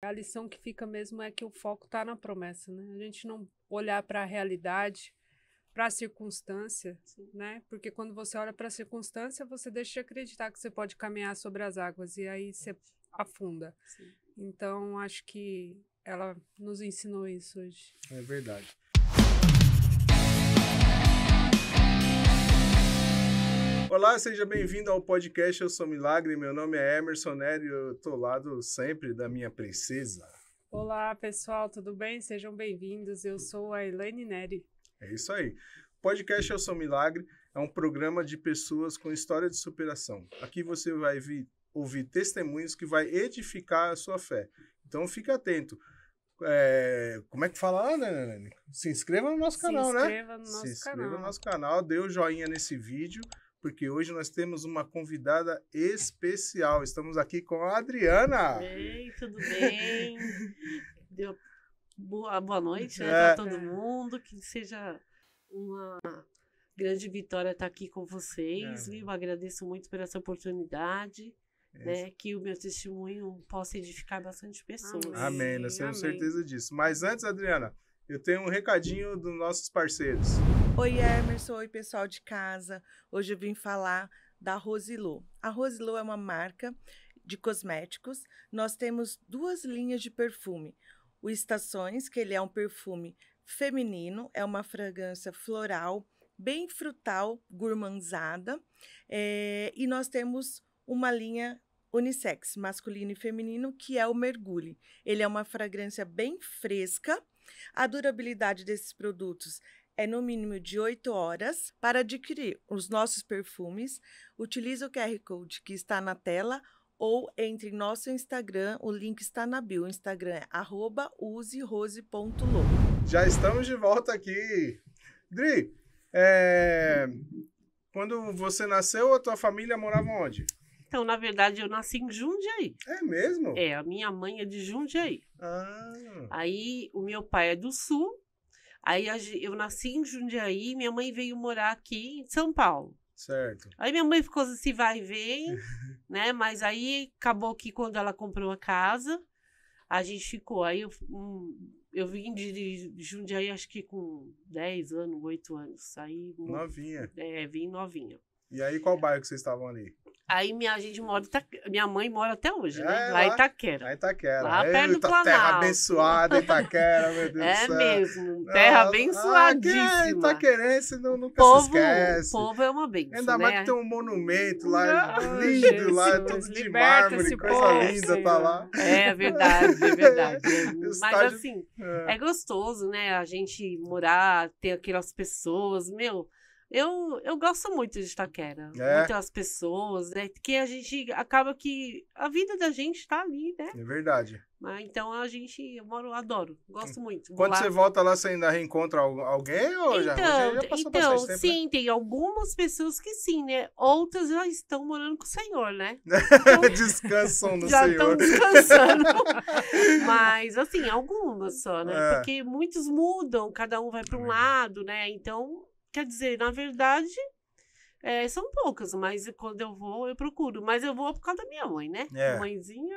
A lição que fica mesmo é que o foco está na promessa, né? A gente não olhar para a realidade, para a circunstância, Sim. né? Porque quando você olha para a circunstância, você deixa de acreditar que você pode caminhar sobre as águas e aí você afunda. Sim. Então, acho que ela nos ensinou isso hoje. É verdade. Olá, seja bem-vindo ao podcast Eu Sou Milagre. Meu nome é Emerson Nery eu estou ao lado sempre da minha princesa. Olá, pessoal, tudo bem? Sejam bem-vindos. Eu sou a Elaine Neri. É isso aí. O podcast Eu Sou Milagre é um programa de pessoas com história de superação. Aqui você vai vir, ouvir testemunhos que vai edificar a sua fé. Então fique atento. É, como é que fala, né, né? Se inscreva no nosso Se canal, né? No nosso Se inscreva canal. no nosso canal, dê o um joinha nesse vídeo, porque hoje nós temos uma convidada especial. Estamos aqui com a Adriana. Ei, tudo bem? Deu boa, boa noite né, é. para todo mundo, que seja uma grande vitória estar aqui com vocês, é. Agradeço muito por essa oportunidade. É né, que o meu testemunho possa edificar bastante pessoas. Amém, nós temos certeza disso. Mas antes, Adriana, eu tenho um recadinho dos nossos parceiros. Oi, Emerson. Oi, pessoal de casa. Hoje eu vim falar da Rosilô. A Rosilô é uma marca de cosméticos. Nós temos duas linhas de perfume. O Estações, que ele é um perfume feminino, é uma fragrância floral, bem frutal, gourmandizada. É, e nós temos uma linha unissex, masculino e feminino, que é o Mergulhe. Ele é uma fragrância bem fresca, a durabilidade desses produtos é no mínimo de 8 horas. Para adquirir os nossos perfumes, utilize o QR Code que está na tela ou entre em nosso Instagram, o link está na bio. O Instagram é userose.lo. Já estamos de volta aqui. Dri, é... quando você nasceu, a tua família morava onde? Então, na verdade, eu nasci em Jundiaí. É mesmo? É, a minha mãe é de Jundiaí. Ah. Aí, o meu pai é do Sul. Aí, eu nasci em Jundiaí. Minha mãe veio morar aqui em São Paulo. Certo. Aí minha mãe ficou assim, vai e vem, né? Mas aí acabou que quando ela comprou a casa, a gente ficou. Aí eu, hum, eu vim de Jundiaí, acho que com 10 anos, 8 anos. Aí, novinha. É, vim novinha. E aí qual bairro que vocês estavam ali? Aí minha, a gente mora, tá, minha mãe mora até hoje, né? é, Lá, em Itaquera. Lá em Itaquera. Lá perto do Planalto. Terra abençoada, Itaquera, meu Deus é do céu. Ah, ah, é mesmo, terra Nossa. abençoadíssima. Ah, Itaquerense não, nunca povo, se esquece. O povo é uma benção, Ainda né? mais que tem um monumento lá, não, lindo Jesus, lá, todo de mármore, coisa povo, linda senhor. tá lá. É, é verdade, é verdade. Mas estádio, assim, é. é. gostoso, né? A gente morar, ter aquelas pessoas, meu eu, eu gosto muito de Itaquera. É. Muito as pessoas, né? Que a gente acaba que. A vida da gente tá ali, né? É verdade. Mas, então a gente. Eu moro, adoro. Gosto muito. Quando lá, você volta lá, você ainda reencontra alguém? Ou então, já, já então, então tempo, né? sim, né? tem algumas pessoas que sim, né? Outras já estão morando com o Senhor, né? Então, Descansam no já Senhor. Já estão descansando. Mas, assim, algumas só, né? É. Porque muitos mudam, cada um vai para um uhum. lado, né? Então Quer dizer, na verdade, é, são poucas, mas quando eu vou, eu procuro. Mas eu vou por causa da minha mãe, né? É. Mãezinha.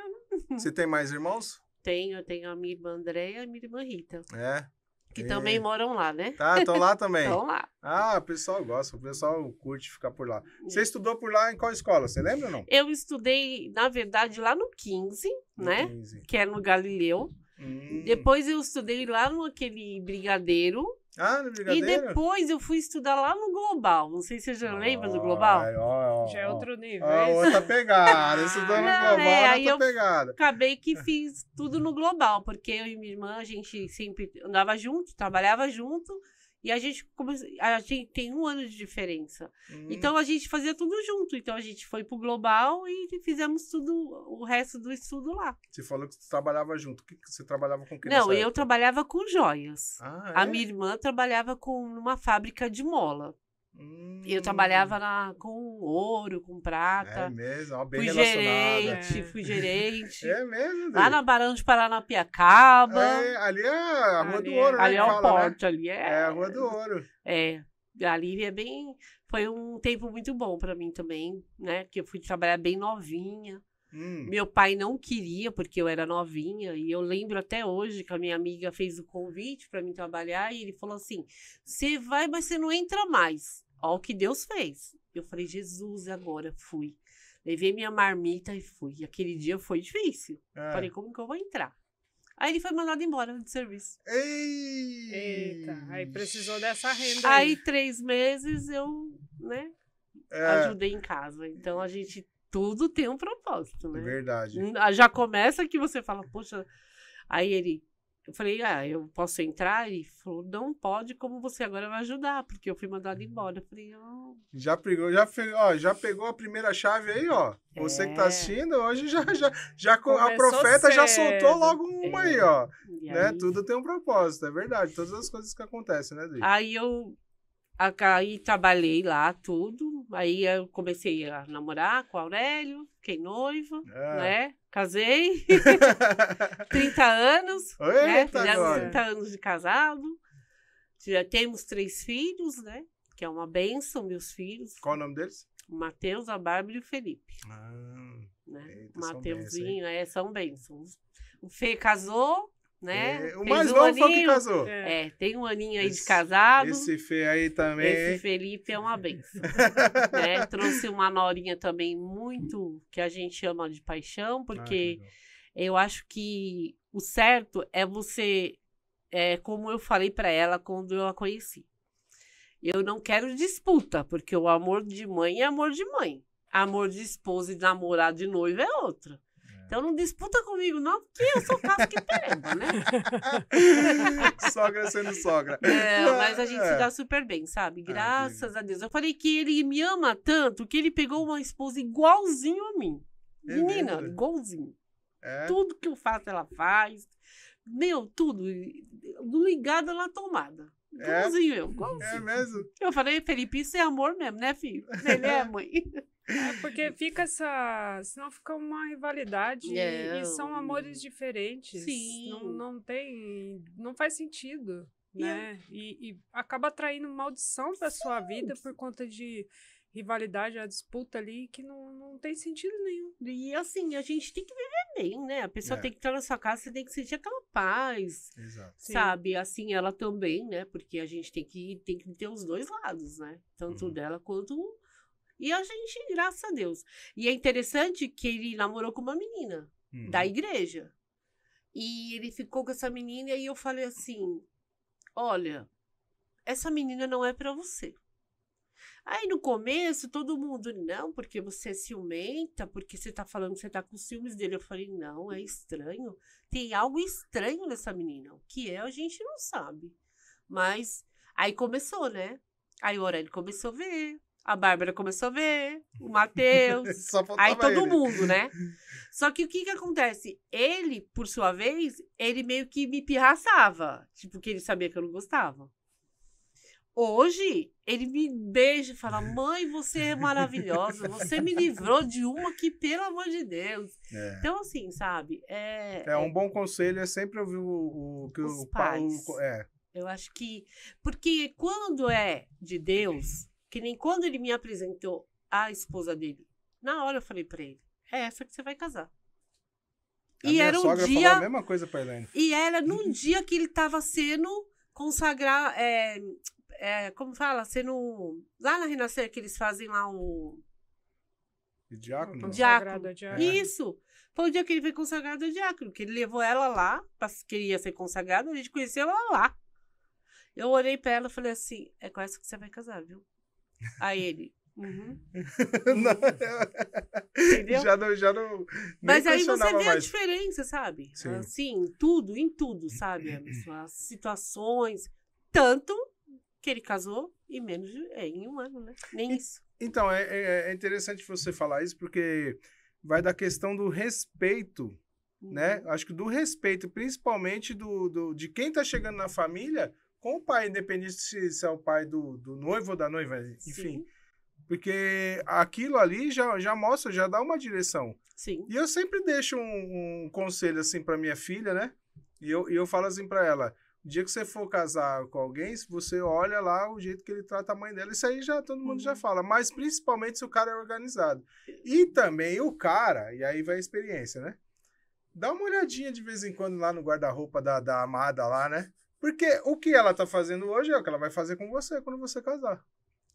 Você tem mais irmãos? Tenho, eu tenho a minha irmã Andréia e a minha irmã Rita. É. Que e... também moram lá, né? Tá, estão lá também. Estão lá. Ah, o pessoal gosta, o pessoal curte ficar por lá. É. Você é. estudou por lá em qual escola? Você lembra ou não? Eu estudei, na verdade, lá no 15, no né? 15. Que é no Galileu. Hum. Depois eu estudei lá no aquele Brigadeiro, ah, no Brigadeiro? E depois eu fui estudar lá no Global. Não sei se você já lembra do Global. Já é outro nível. Ah, outra pegada. Estudando no Global, é, outra eu pegada. Acabei que fiz tudo no Global, porque eu e minha irmã, a gente sempre andava junto, trabalhava junto. E a gente, come... a gente tem um ano de diferença. Hum. Então a gente fazia tudo junto. Então a gente foi pro global e fizemos tudo, o resto do estudo lá. Você falou que você trabalhava junto. Que você trabalhava com quem? Não, eu trabalhava com joias. Ah, é? A minha irmã trabalhava com uma fábrica de mola. Hum. Eu trabalhava na, com ouro, com prata. É mesmo, ó, bem fui né? gerente, é. fui gerente. É mesmo. Deus. Lá na Barão de Paranapiacaba. É, ali é a Rua ali, do é, Ouro, ali né? Ali é o porte, né? ali é. É a Rua do Ouro. É. Ali é bem. Foi um tempo muito bom para mim também, né? Que eu fui trabalhar bem novinha. Hum. Meu pai não queria, porque eu era novinha, e eu lembro até hoje que a minha amiga fez o convite para mim trabalhar, e ele falou assim: você vai, mas você não entra mais. Ó, o que Deus fez. Eu falei: Jesus, agora fui. Levei minha marmita e fui. E aquele dia foi difícil. É. Falei: como que eu vou entrar? Aí ele foi mandado embora de serviço. Ei! Eita, aí precisou dessa renda. Aí, aí três meses eu, né, é. ajudei em casa. Então a gente tudo tem um propósito, né? É verdade. Hum, ah, já começa que você fala, poxa. Aí ele. Eu falei, ah, eu posso entrar? Ele falou, não pode, como você agora vai ajudar? Porque eu fui mandado hum. embora. Eu falei, oh. Já pegou, já, ó, já pegou a primeira chave aí, ó. É. Você que tá é. assistindo, hoje já, já, já a profeta já soltou logo uma é. aí, ó. né? Aí... Tudo tem um propósito, é verdade. Todas as coisas que acontecem, né, Dri? Aí eu Aí trabalhei lá tudo. Aí eu comecei a namorar com o Aurélio, fiquei noiva, é. né? Casei. 30 anos. Né, eita, né? Fizemos 30 anos de casado. Já temos três filhos, né? Que é uma benção, meus filhos. Qual o nome deles? Matheus, a Bárbara e o Felipe. Ah, né? Mateuzinho, é, são bênçãos. O Fê casou, é, né? É, o mais um novo aninho, foi o que casou. É. é. tem um aninho aí esse, de casado. Esse Fê aí também. Esse Felipe é uma benção. né? Trouxe uma norinha também muito que a gente chama de paixão, ah, porque ah, eu acho que o certo é você, é, como eu falei para ela quando eu a conheci. Eu não quero disputa, porque o amor de mãe é amor de mãe. Amor de esposa e de namorado de noivo é outro. Então não disputa comigo, não, porque eu sou casca que pereba, né? sogra sendo sogra. É, mas a gente é. se dá super bem, sabe? Ah, Graças a Deus. Eu falei que ele me ama tanto que ele pegou uma esposa igualzinho a mim. É Menina, igualzinho. É. Tudo que eu faço, ela faz. Meu, tudo. ligada na tomada. Igualzinho é? Assim, eu. Igualzinho. É assim? mesmo? Eu falei, Felipe, isso é amor mesmo, né, filho? Ele é, mãe. É porque fica essa. Senão fica uma rivalidade é. e são amores diferentes. Sim. Não, não tem. Não faz sentido. Né? E, e, acaba atraindo maldição para sua vida por conta de rivalidade, a disputa ali que não, não tem sentido nenhum. E assim, a gente tem que viver também, né? A pessoa é. tem que estar na sua casa, você tem que sentir aquela paz. Exato. Sabe? Sim. Assim, ela também, né? Porque a gente tem que, tem que ter os dois lados, né? Tanto uhum. dela quanto. E a gente, graças a Deus. E é interessante que ele namorou com uma menina uhum. da igreja. E ele ficou com essa menina e eu falei assim: olha, essa menina não é para você. Aí no começo todo mundo, não, porque você é ciumenta, porque você tá falando que você tá com ciúmes dele. Eu falei, não, é estranho. Tem algo estranho nessa menina. O que é, a gente não sabe. Mas aí começou, né? Aí o Aurélio começou a ver. A Bárbara começou a ver, o Matheus, aí todo ele. mundo, né? Só que o que que acontece? Ele, por sua vez, ele meio que me pirraçava, tipo, que ele sabia que eu não gostava. Hoje, ele me beija e fala: Mãe, você é maravilhosa, você me livrou de uma que, pelo amor de Deus. É. Então, assim, sabe? É, é um é, bom conselho, é sempre ouvir o, o que os o Paulo. É. Eu acho que. Porque quando é de Deus, que nem quando ele me apresentou a esposa dele, na hora eu falei para ele: É essa que você vai casar. A e era um dia. a mesma coisa pra Helene. E era num dia que ele estava sendo consagrar, é, é, como fala? Você não. Lá na Renascer que eles fazem lá o. O diácono? O é diácono. É Isso. Foi o dia que ele foi consagrado ao diácono, que ele levou ela lá, queria ser consagrado, a gente conheceu ela lá. Eu olhei pra ela e falei assim: é com essa que você vai casar, viu? Aí ele. Uhum. não Já não, já não. Mas aí você vê mais. a diferença, sabe? Sim. Assim, tudo, em tudo, sabe? As situações. Tanto que ele casou e menos de, é, em um ano, né? Nem e, isso. Então, é, é, é interessante você falar isso, porque vai da questão do respeito, né? uhum. né? Acho que do respeito, principalmente do, do de quem está chegando na família com o pai, independente se, se é o pai do, do noivo ou da noiva, enfim. Sim. Porque aquilo ali já, já mostra, já dá uma direção. Sim. E eu sempre deixo um, um conselho assim para minha filha, né? E eu, e eu falo assim para ela: dia que você for casar com alguém, se você olha lá o jeito que ele trata a mãe dela, isso aí já todo mundo já uhum. fala. Mas principalmente se o cara é organizado. E também o cara, e aí vai a experiência, né? Dá uma olhadinha de vez em quando lá no guarda-roupa da, da amada lá, né? Porque o que ela tá fazendo hoje é o que ela vai fazer com você quando você casar.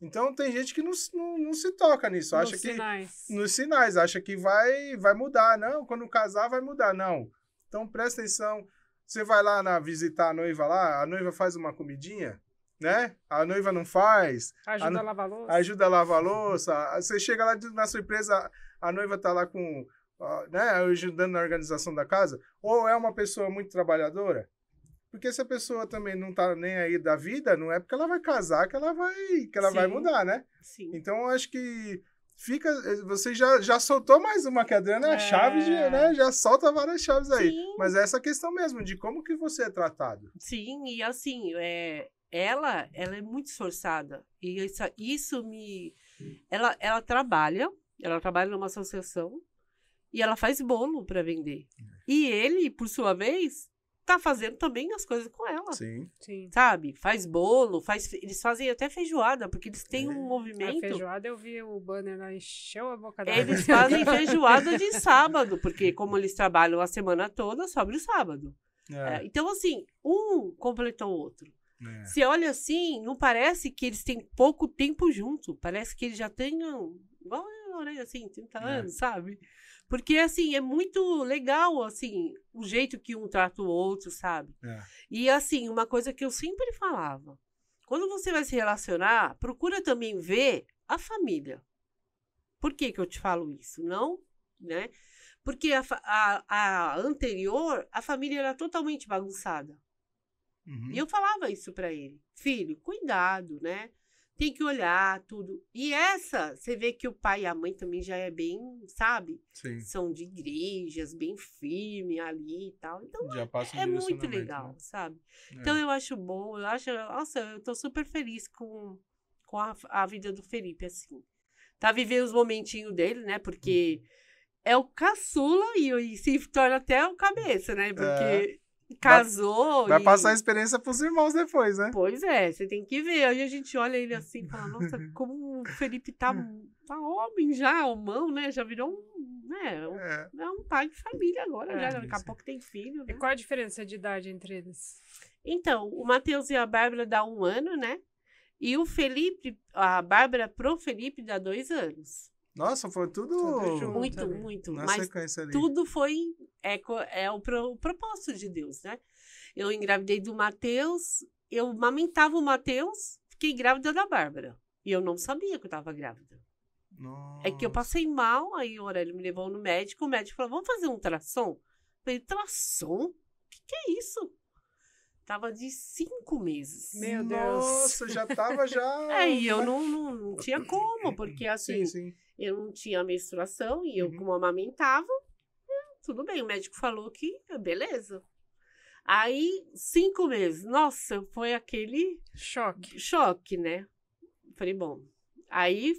Então tem gente que não, não, não se toca nisso, acha nos que sinais. nos sinais acha que vai vai mudar, não, quando casar vai mudar, não. Então presta atenção, você vai lá na, visitar a noiva lá, a noiva faz uma comidinha, né? A noiva não faz. Ajuda a, no... a lavar louça. Ajuda a lavar louça. Você chega lá na surpresa, a noiva tá lá com, né, ajudando na organização da casa. Ou é uma pessoa muito trabalhadora. Porque se a pessoa também não tá nem aí da vida, não é porque ela vai casar que ela vai, que ela vai mudar, né? Sim. Então, eu acho que fica. Eh, você já, já soltou mais uma, que né? a Adriana é a chave, de, né? Já solta várias chaves aí. Sim. Mas é essa questão mesmo de como que você é tratado. Sim, e assim, é, ela, ela é muito esforçada. E isso, isso me. Ela, ela trabalha, ela trabalha numa associação e ela faz bolo para vender. É. E ele, por sua vez, tá fazendo também as coisas com ela. Sim. Sim. Sabe? Faz bolo, faz. Eles fazem até feijoada, porque eles têm é. um movimento. A feijoada eu vi o banner lá, encheu a boca da Eles fazem feijoada de sábado, porque como eles trabalham a semana toda, sobra o sábado. É. É, então, assim, um completa o outro. É. Se olha assim, não parece que eles têm pouco tempo junto. Parece que eles já tenham. Igual eu, assim, 30 é. anos, sabe? Porque, assim, é muito legal, assim, o jeito que um trata o outro, sabe? É. E, assim, uma coisa que eu sempre falava. Quando você vai se relacionar, procura também ver a família. Por que que eu te falo isso? Não, né? Porque a, a, a anterior, a família era totalmente bagunçada. Uhum. E eu falava isso para ele. Filho, cuidado, né? tem que olhar tudo. E essa, você vê que o pai e a mãe também já é bem, sabe? Sim. São de igrejas, bem firme ali e tal. Então já é, é muito né? legal, né? sabe? Então, é. Então eu acho bom, eu acho, nossa, eu tô super feliz com, com a, a vida do Felipe, assim. Tá vivendo os momentinhos dele, né? Porque. Hum é o caçula e, e, se torna até o cabeça, né? É. Porque casou. Vai, vai e... passar a experiência pros irmãos depois, né? Pois é, você tem que ver. Aí a gente olha ele assim e fala, nossa, como o Felipe tá, hum. tá homem já, homão, né? Já virou um, né? Um, é. é. um pai de família agora, é, já. Daqui a pouco tem filho. Né? E qual a diferença de idade entre eles? Então, o Matheus e a Bárbara dá um ano, né? E o Felipe, a Bárbara pro Felipe dá dois anos. Nossa, foi tudo. tudo muito, também. muito. Na mas sequência ali. tudo foi. É, é o, pro, o propósito de Deus, né? Eu engravidei do Matheus, eu amamentava o Matheus, fiquei grávida da Bárbara. E eu não sabia que eu estava grávida. Nossa. É que eu passei mal, aí o Aurélio me levou no médico, o médico falou: vamos fazer um ultrassom? Eu falei, ultrassom? O que, que é isso? Tava de cinco meses. Meu Deus. Nossa, já tava já. é, e eu não, não, não, tinha como, porque assim. Sim, sim eu não tinha menstruação e eu, uhum. como amamentava, né, tudo bem. O médico falou que ah, beleza. Aí, cinco meses. Nossa, foi aquele. Choque. Choque, né? Falei, bom. Aí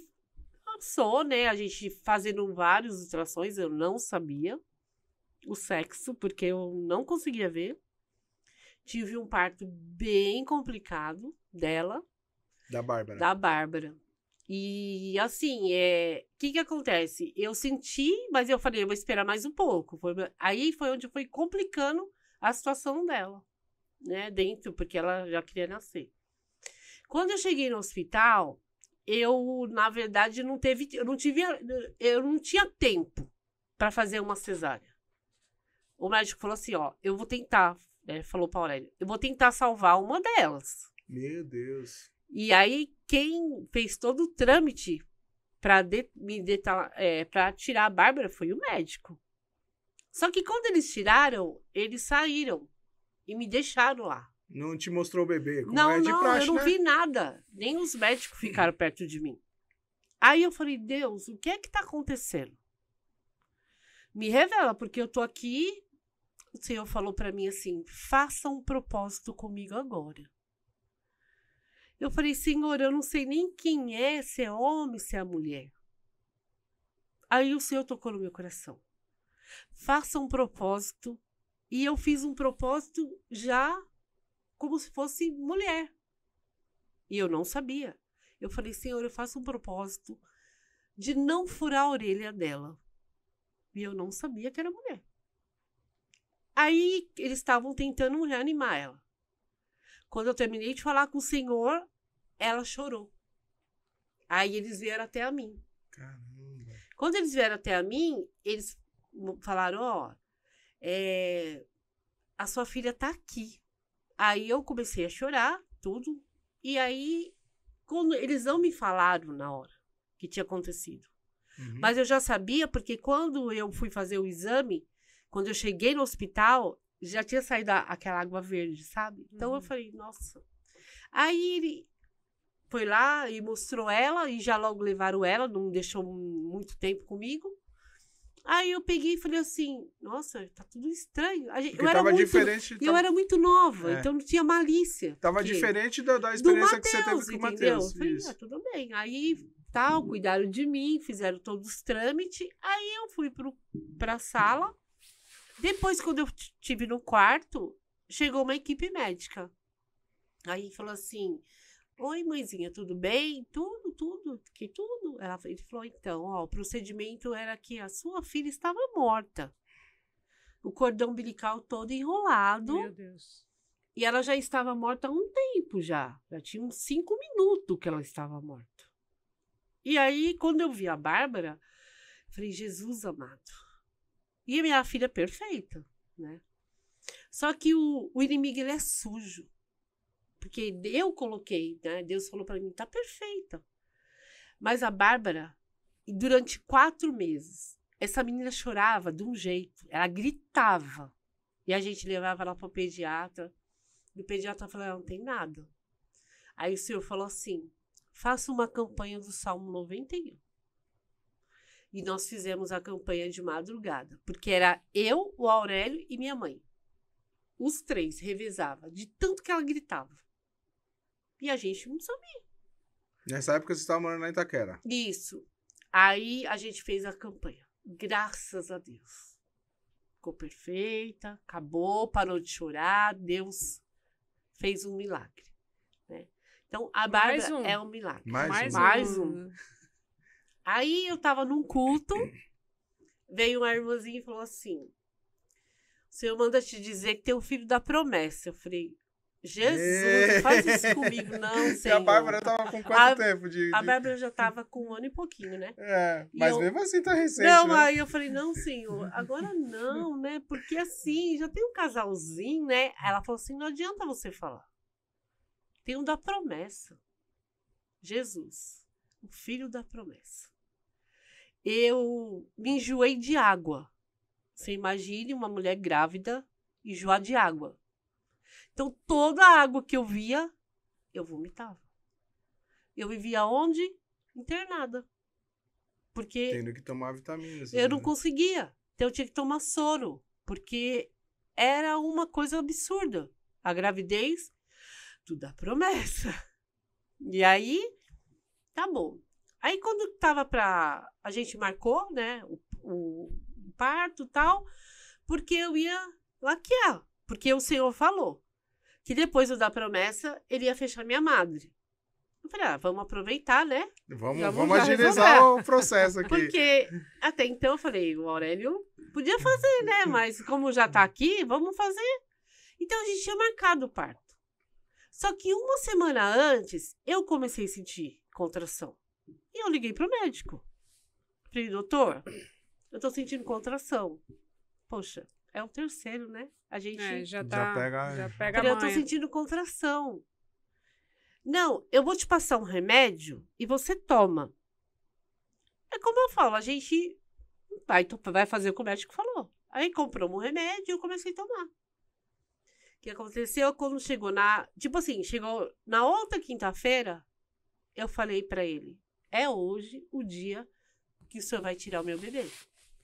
passou, né? A gente fazendo várias ultrasons, eu não sabia o sexo, porque eu não conseguia ver. Tive um parto bem complicado dela. Da Bárbara. Da Bárbara. E assim, o eh, é, que que acontece? Eu senti, mas eu falei, eu vou esperar mais um pouco. Foi, aí foi onde foi complicando a situação dela, né? Dentro, porque ela já queria nascer. Quando eu cheguei no hospital, eu, na verdade, não teve, eu não tive, eu não tinha tempo para fazer uma cesárea. O médico falou assim, ó, eu vou tentar, né? falou para Aurélia, eu vou tentar salvar uma delas. Meu Deus. E aí, quem fez todo o trâmite para de, me detalhar, é, para tirar a Bárbara foi o médico. Só que quando eles tiraram, eles saíram e me deixaram lá. Não te mostrou o bebê? Como não, é não, praxe, eu não né? vi nada. Nem os médicos ficaram perto de mim. Aí eu falei, Deus, o que é que tá acontecendo? Me revela, porque eu tô aqui. O Senhor falou para mim assim: faça um propósito comigo agora. Eu falei, Senhor, eu não sei nem quem é, se é homem, se é mulher. Aí o Senhor tocou no meu coração. Faça um propósito. E eu fiz um propósito já como se fosse mulher. E eu não sabia. Eu falei, Senhor, eu faço um propósito de não furar a orelha dela. E eu não sabia que era mulher. Aí eles estavam tentando reanimar ela. Quando eu terminei de falar com o Senhor, ela chorou. Aí eles vieram até a mim. Caramba. Quando eles vieram até a mim, eles falaram: Ó, oh, é, a sua filha tá aqui. Aí eu comecei a chorar, tudo. E aí, quando eles não me falaram na hora que tinha acontecido. Uhum. Mas eu já sabia, porque quando eu fui fazer o exame, quando eu cheguei no hospital, já tinha saído aquela água verde, sabe? Então uhum. eu falei, nossa. Aí ele foi lá e mostrou ela e já logo levaram ela, não deixou muito tempo comigo. Aí eu peguei e falei assim, nossa, tá tudo estranho. Gente, eu era muito, diferente. Eu era muito nova, é. então não tinha malícia. Tava diferente da, da experiência Mateus, que você teve com o Matheus. Eu falei, ah, tudo bem. Aí tal, cuidaram de mim, fizeram todos os trâmites. Aí eu fui para a sala depois, quando eu tive no quarto, chegou uma equipe médica. Aí falou assim: Oi, mãezinha, tudo bem? Tudo, tudo, que tudo. Ela, ele falou: Então, ó, o procedimento era que a sua filha estava morta. O cordão umbilical todo enrolado. Meu Deus. E ela já estava morta há um tempo já. Já tinha uns cinco minutos que ela estava morta. E aí, quando eu vi a Bárbara, falei: Jesus amado e a minha filha perfeita, né? Só que o, o inimigo ele é sujo. Porque eu coloquei, né? Deus falou para mim, tá perfeita. Mas a Bárbara, durante quatro meses, essa menina chorava de um jeito, ela gritava. E a gente levava ela para o pediatra. E o pediatra falou: não tem nada. Aí o senhor falou assim: faça uma campanha do Salmo 91. E nós fizemos a campanha de madrugada, porque era eu, o Aurélio e minha mãe. Os três revezavam, de tanto que ela gritava. E a gente não sabia. Nessa época você estava morando na Itaquera. Isso. Aí a gente fez a campanha. Graças a Deus. Ficou perfeita, acabou, parou de chorar, Deus fez um milagre. Né? Então, a Bárbara um. é um milagre. Mais, mais um. um. Mais um. Aí eu tava num culto, veio uma irmãzinha e falou assim: o senhor manda te dizer que tem o filho da promessa. Eu falei, Jesus, não faz isso comigo, não, senhor. E a Bárbara tava com quanto a, tempo de, de, A Bárbara já tava com um ano e pouquinho, né? É, mas eu, mesmo assim tá recente. Não, né? aí eu falei, não, senhor, agora não, né? Porque assim, já tem um casalzinho, né? Ela falou assim: não adianta você falar. Tem um da promessa. Jesus, o filho da promessa eu me enjoei de água. Você imagine uma mulher grávida enjoar de água. Então, toda a água que eu via, eu vomitava. Eu vivia onde? Internada. Porque. Tendo que tomar vitaminas. Eu né? não conseguia. Então, eu tinha que tomar soro. Porque era uma coisa absurda. A gravidez, tudo a é promessa. E aí, tá bom. Aí quando tava pra. A gente marcou, né? O, o parto tal, porque eu ia laquear. Porque o Senhor falou que depois do da promessa ele ia fechar minha madre. Eu falei, ah, vamos aproveitar, né? Vamos, vamos, agilizar resolver. o processo aqui. Porque até então eu falei, o Aurélio podia fazer, né? Mas como já tá aqui, vamos fazer. Então a gente tinha marcado o parto. Só que uma semana antes eu comecei a sentir contração. E eu liguei pro médico. Falei, doutor, eu tô sentindo contração. Poxa, é o terceiro, né? A gente é, já, tá, já pega. Já pega Falei, eu tô sentindo contração. Não, eu vou te passar um remédio e você toma. É como eu falo, a gente vai, vai fazer o que o médico falou. Aí comprou um remédio e eu comecei a tomar. O que aconteceu quando chegou na. Tipo assim, chegou na outra quinta-feira, eu falei para ele: é hoje o dia que o senhor vai tirar o meu bebê.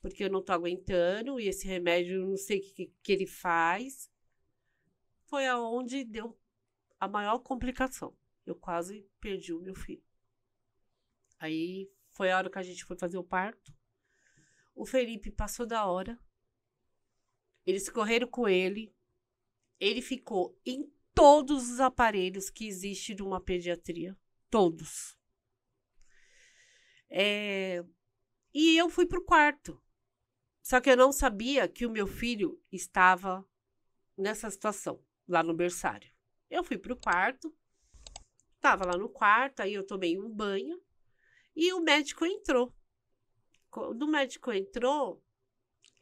Porque eu não tô aguentando e esse remédio, não sei o que, que ele faz. Foi aonde deu a maior complicação. Eu quase perdi o meu filho. Aí foi a hora que a gente foi fazer o parto. O Felipe passou da hora. Eles correram com ele. Ele ficou em todos os aparelhos que de numa pediatria. Todos. É... E eu fui pro quarto. Só que eu não sabia que o meu filho estava nessa situação, lá no berçário. Eu fui pro quarto, tava lá no quarto, aí eu tomei um banho e o médico entrou. Quando o médico entrou,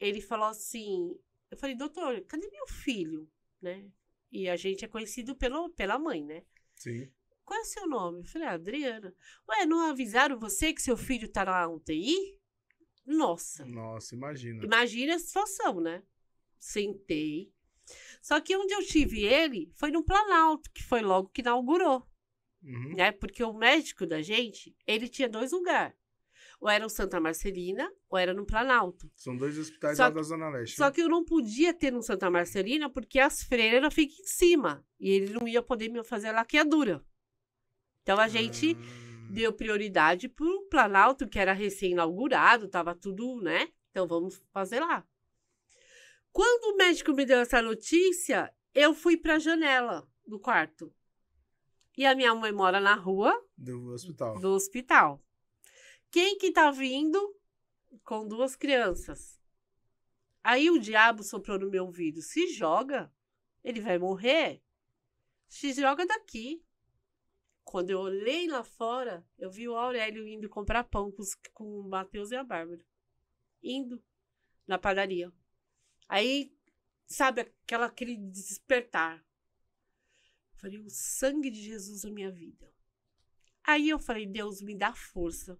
ele falou assim: eu falei, doutor, cadê meu filho? Né? E a gente é conhecido pelo, pela mãe, né? Sim. Qual é o seu nome? Eu falei, Adriana. Ué, não avisaram você que seu filho tá na UTI? Nossa. Nossa, imagina. Imagina a situação, né? Sentei. Só que onde eu tive ele foi no Planalto, que foi logo que inaugurou. Uhum. Né? Porque o médico da gente, ele tinha dois lugares. Ou era no Santa Marcelina, ou era no Planalto. São dois hospitais só, lá da Zona Leste. Só né? que eu não podia ter no Santa Marcelina, porque as freiras ficam em cima. E ele não ia poder me fazer a laqueadura. Então a gente deu prioridade para o Planalto, que era recém-inaugurado, estava tudo, né? Então vamos fazer lá. Quando o médico me deu essa notícia, eu fui para a janela do quarto. E a minha mãe mora na rua do hospital. Do hospital. Quem que tá vindo com duas crianças? Aí o diabo soprou no meu ouvido: se joga, ele vai morrer. Se joga daqui. Quando eu olhei lá fora, eu vi o Aurélio indo comprar pão com, com o Matheus e a Bárbara. Indo na padaria. Aí, sabe, aquela, aquele despertar. falei, o sangue de Jesus na minha vida. Aí eu falei, Deus, me dá força.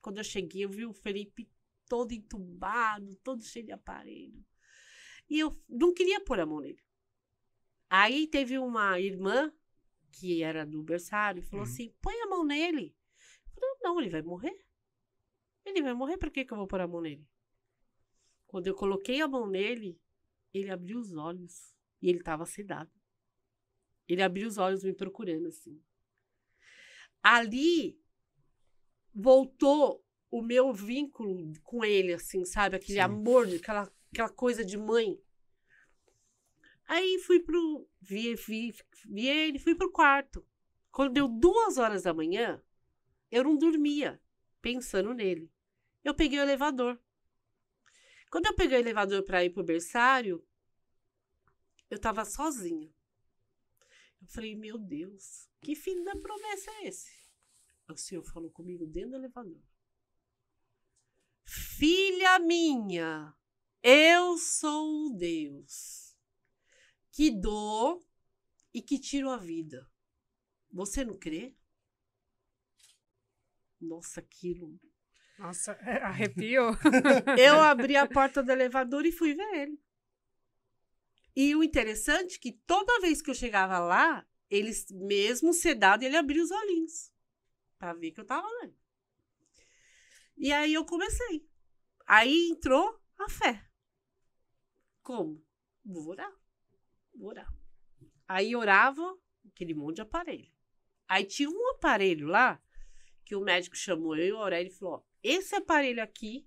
Quando eu cheguei, eu vi o Felipe todo entubado, todo cheio de aparelho. E eu não queria pôr a mão nele. Aí teve uma irmã que era do berçário, falou uhum. assim: põe a mão nele. Eu falei, não, ele vai morrer. Ele vai morrer, por que, que eu vou pôr a mão nele? Quando eu coloquei a mão nele, ele abriu os olhos e ele estava sedado. Ele abriu os olhos me procurando assim. Ali voltou o meu vínculo com ele, assim, sabe? Aquele Sim. amor, aquela, aquela coisa de mãe. Aí fui pro. Vi, vi, vi ele, fui pro quarto. Quando deu duas horas da manhã, eu não dormia, pensando nele. Eu peguei o elevador. Quando eu peguei o elevador para ir pro berçário, eu tava sozinha. Eu falei, meu Deus, que fim da promessa é esse? O Senhor falou comigo dentro do elevador. Filha minha, eu sou Deus que dou e que tiro a vida. Você não crê? Nossa, aquilo. Nossa, é, arrepiou. eu abri a porta do elevador e fui ver ele. E o interessante é que toda vez que eu chegava lá, ele, mesmo sedado, ele abria os olhinhos para ver que eu estava lá. E aí eu comecei. Aí entrou a fé. Como? Vou orar vou orar. Aí orava aquele monte de aparelho. Aí tinha um aparelho lá que o médico chamou eu e o Aurélio e falou: ó, esse aparelho aqui,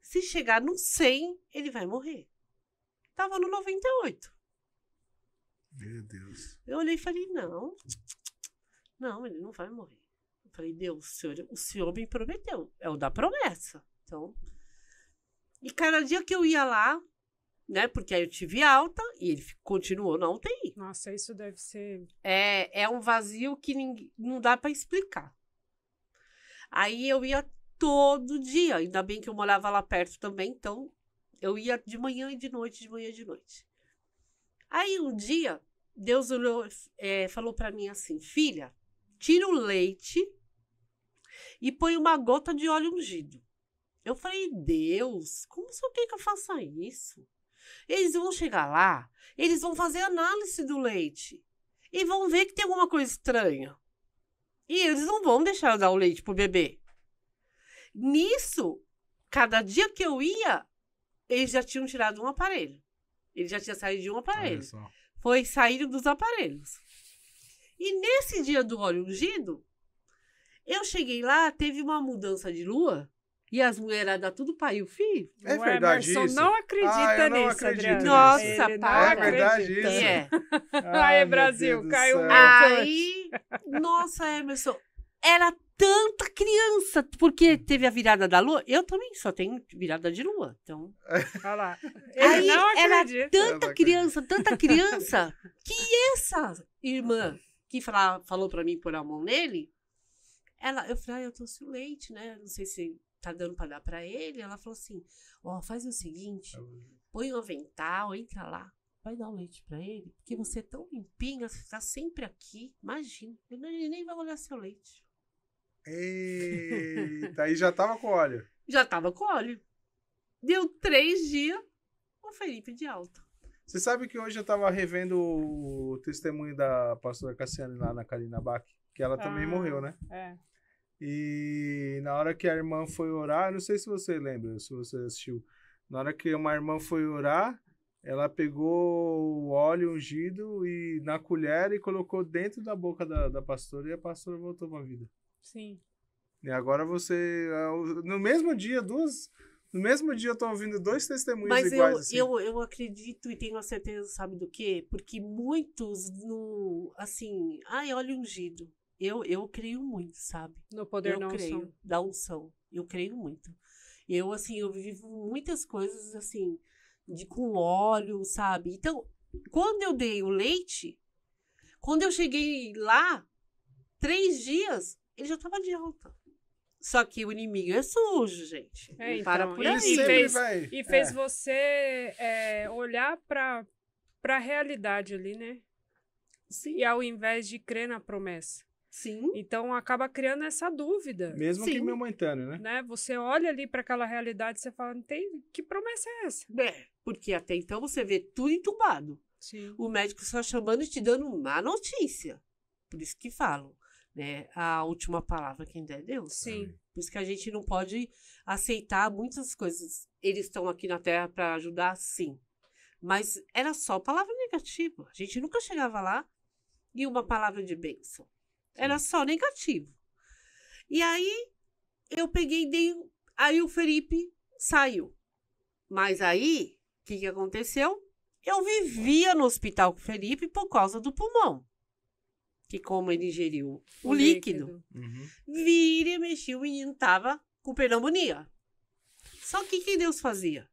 se chegar no 100, ele vai morrer. Tava no 98. Meu Deus. Eu olhei e falei: não, não, ele não vai morrer. Eu falei: Deus, o senhor, o senhor me prometeu. É o da promessa. Então. E cada dia que eu ia lá, né? Porque aí eu tive alta e ele continuou na UTI. Nossa, isso deve ser. É, é um vazio que ninguém, não dá para explicar. Aí eu ia todo dia, ainda bem que eu morava lá perto também, então eu ia de manhã e de noite, de manhã e de noite. Aí um dia, Deus olhou, é, falou para mim assim: filha, tira o leite e põe uma gota de óleo ungido. Eu falei, Deus, como o quer que eu faça isso? Eles vão chegar lá, eles vão fazer análise do leite e vão ver que tem alguma coisa estranha. E eles não vão deixar eu dar o leite pro bebê. Nisso, cada dia que eu ia, eles já tinham tirado um aparelho. Ele já tinha saído de um aparelho. Foi saído dos aparelhos. E nesse dia do óleo ungido, eu cheguei lá, teve uma mudança de lua e as mulheradas tudo paiu, filho. É o verdade Emerson isso? não acredita ah, não nisso, Adriano. Nossa, pai. É verdade isso? É. Ai, Brasil, caiu muito. Aí, nossa, Emerson, era tanta criança, porque teve a virada da lua. Eu também só tenho virada de lua, então... Olha lá. Aí era tanta criança, tanta criança, que essa irmã que fala, falou para mim pôr a mão nele, ela, eu falei, ah, eu trouxe o leite, né? Não sei se tá dando para dar para ele, ela falou assim: ó, oh, faz o seguinte, tá põe o um avental, entra lá, vai dar o leite para ele, porque você é tão limpinha, você tá sempre aqui, imagina, ele nem vai olhar seu leite. Eita, aí já tava com óleo. Já tava com óleo. Deu três dias, o Felipe de alta. Você sabe que hoje eu tava revendo o testemunho da pastora Cassiane lá na Karina Bach, que ela ah, também morreu, né? É. E na hora que a irmã foi orar, não sei se você lembra, se você assistiu. Na hora que uma irmã foi orar, ela pegou o óleo ungido e na colher e colocou dentro da boca da, da pastora e a pastora voltou para a vida. Sim. E agora você, no mesmo dia, duas, no mesmo dia eu tô ouvindo dois testemunhos Mas iguais. Mas eu, assim. eu, eu acredito e tenho a certeza, sabe do quê? Porque muitos, no, assim, ai, óleo ungido. Eu, eu creio muito, sabe? No poder eu da creio, unção. Da unção. Eu creio muito. Eu, assim, eu vivo muitas coisas, assim, de com óleo, sabe? Então, quando eu dei o leite, quando eu cheguei lá, três dias, ele já estava de alta. Só que o inimigo é sujo, gente. É, então, para por aí. E fez, vai. e fez é. você é, olhar para a realidade ali, né? Sim. E ao invés de crer na promessa. Sim. Então acaba criando essa dúvida. Mesmo Sim. que momentâneo, né? né? Você olha ali para aquela realidade e você fala, tem que promessa é essa? É, porque até então você vê tudo entubado. Sim. O médico só chamando e te dando má notícia. Por isso que falam né? A última palavra quem der é Deus. Sim. Por isso que a gente não pode aceitar muitas coisas. Eles estão aqui na Terra para ajudar, sim. Mas era só palavra negativa. A gente nunca chegava lá e uma palavra de bênção. Era só negativo. E aí eu peguei dei. Aí o Felipe saiu. Mas aí, o que, que aconteceu? Eu vivia no hospital com o Felipe por causa do pulmão. Que como ele ingeriu o, o líquido, líquido. Uhum. vira e mexia, o menino tava com pneumonia. Só que o que Deus fazia?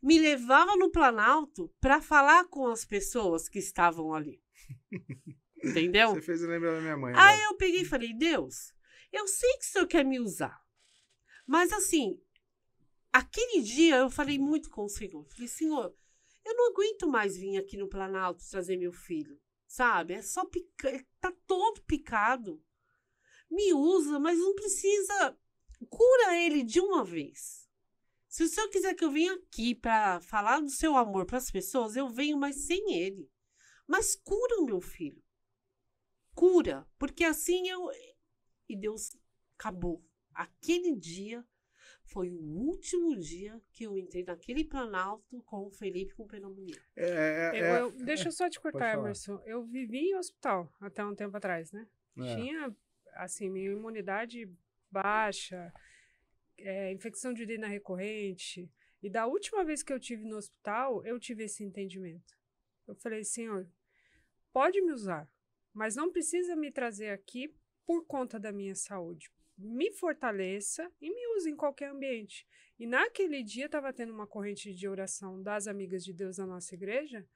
Me levava no Planalto para falar com as pessoas que estavam ali. Entendeu? Você fez lembrar da minha mãe. Aí né? eu peguei e falei, Deus, eu sei que o senhor quer me usar. Mas assim, aquele dia eu falei muito com o senhor. Falei, senhor, eu não aguento mais vir aqui no Planalto trazer meu filho. Sabe? É só pica... É, tá todo picado. Me usa, mas não precisa. Cura ele de uma vez. Se o senhor quiser que eu venha aqui para falar do seu amor para as pessoas, eu venho, mas sem ele. Mas cura o meu filho cura, porque assim eu. E Deus acabou. Aquele dia foi o último dia que eu entrei naquele Planalto com o Felipe com pneumonia. É, é, eu, é. eu, é, deixa eu só te cortar, Emerson. Eu vivi em hospital até um tempo atrás, né? É. Tinha, assim, minha imunidade baixa, é, infecção de urina recorrente. E da última vez que eu tive no hospital, eu tive esse entendimento. Eu falei, senhor, pode me usar mas não precisa me trazer aqui por conta da minha saúde. Me fortaleça e me use em qualquer ambiente. E naquele dia estava tendo uma corrente de oração das amigas de Deus da nossa igreja,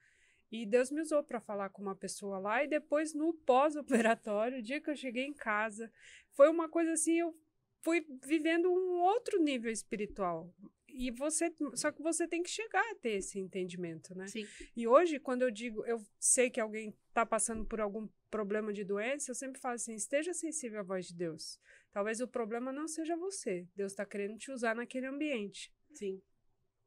e Deus me usou para falar com uma pessoa lá. E depois, no pós-operatório, o dia que eu cheguei em casa, foi uma coisa assim: eu fui vivendo um outro nível espiritual e você só que você tem que chegar a ter esse entendimento, né? Sim. E hoje, quando eu digo, eu sei que alguém está passando por algum problema de doença, eu sempre falo assim: esteja sensível à voz de Deus. Talvez o problema não seja você. Deus está querendo te usar naquele ambiente. Sim.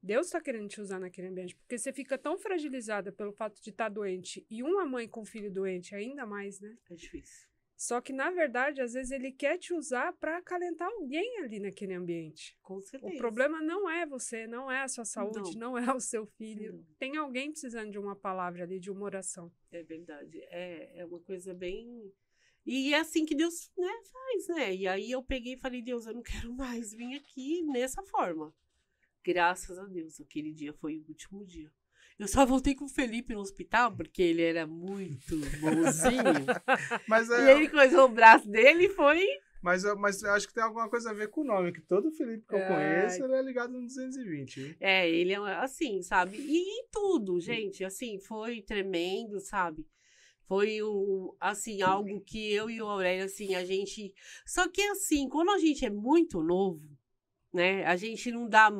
Deus está querendo te usar naquele ambiente, porque você fica tão fragilizada pelo fato de estar tá doente e uma mãe com filho doente, ainda mais, né? É difícil. Só que, na verdade, às vezes ele quer te usar para acalentar alguém ali naquele ambiente. Com certeza. O problema não é você, não é a sua saúde, não, não é o seu filho. Não. Tem alguém precisando de uma palavra ali, de uma oração. É verdade. É, é uma coisa bem. E é assim que Deus né, faz, né? E aí eu peguei e falei, Deus, eu não quero mais vir aqui nessa forma. Graças a Deus, aquele dia foi o último dia. Eu só voltei com o Felipe no hospital, porque ele era muito bonzinho. mas, é... E ele coisou o braço dele e foi mas, mas acho que tem alguma coisa a ver com o nome, que todo Felipe que eu é. conheço, é... ele é ligado no 220. É, ele é assim, sabe? E, em tudo, gente, assim, foi tremendo, sabe? Foi, o, assim, algo que eu e o Aurélio, assim, a gente... Só que, assim, quando a gente é muito novo, né? A gente não dá,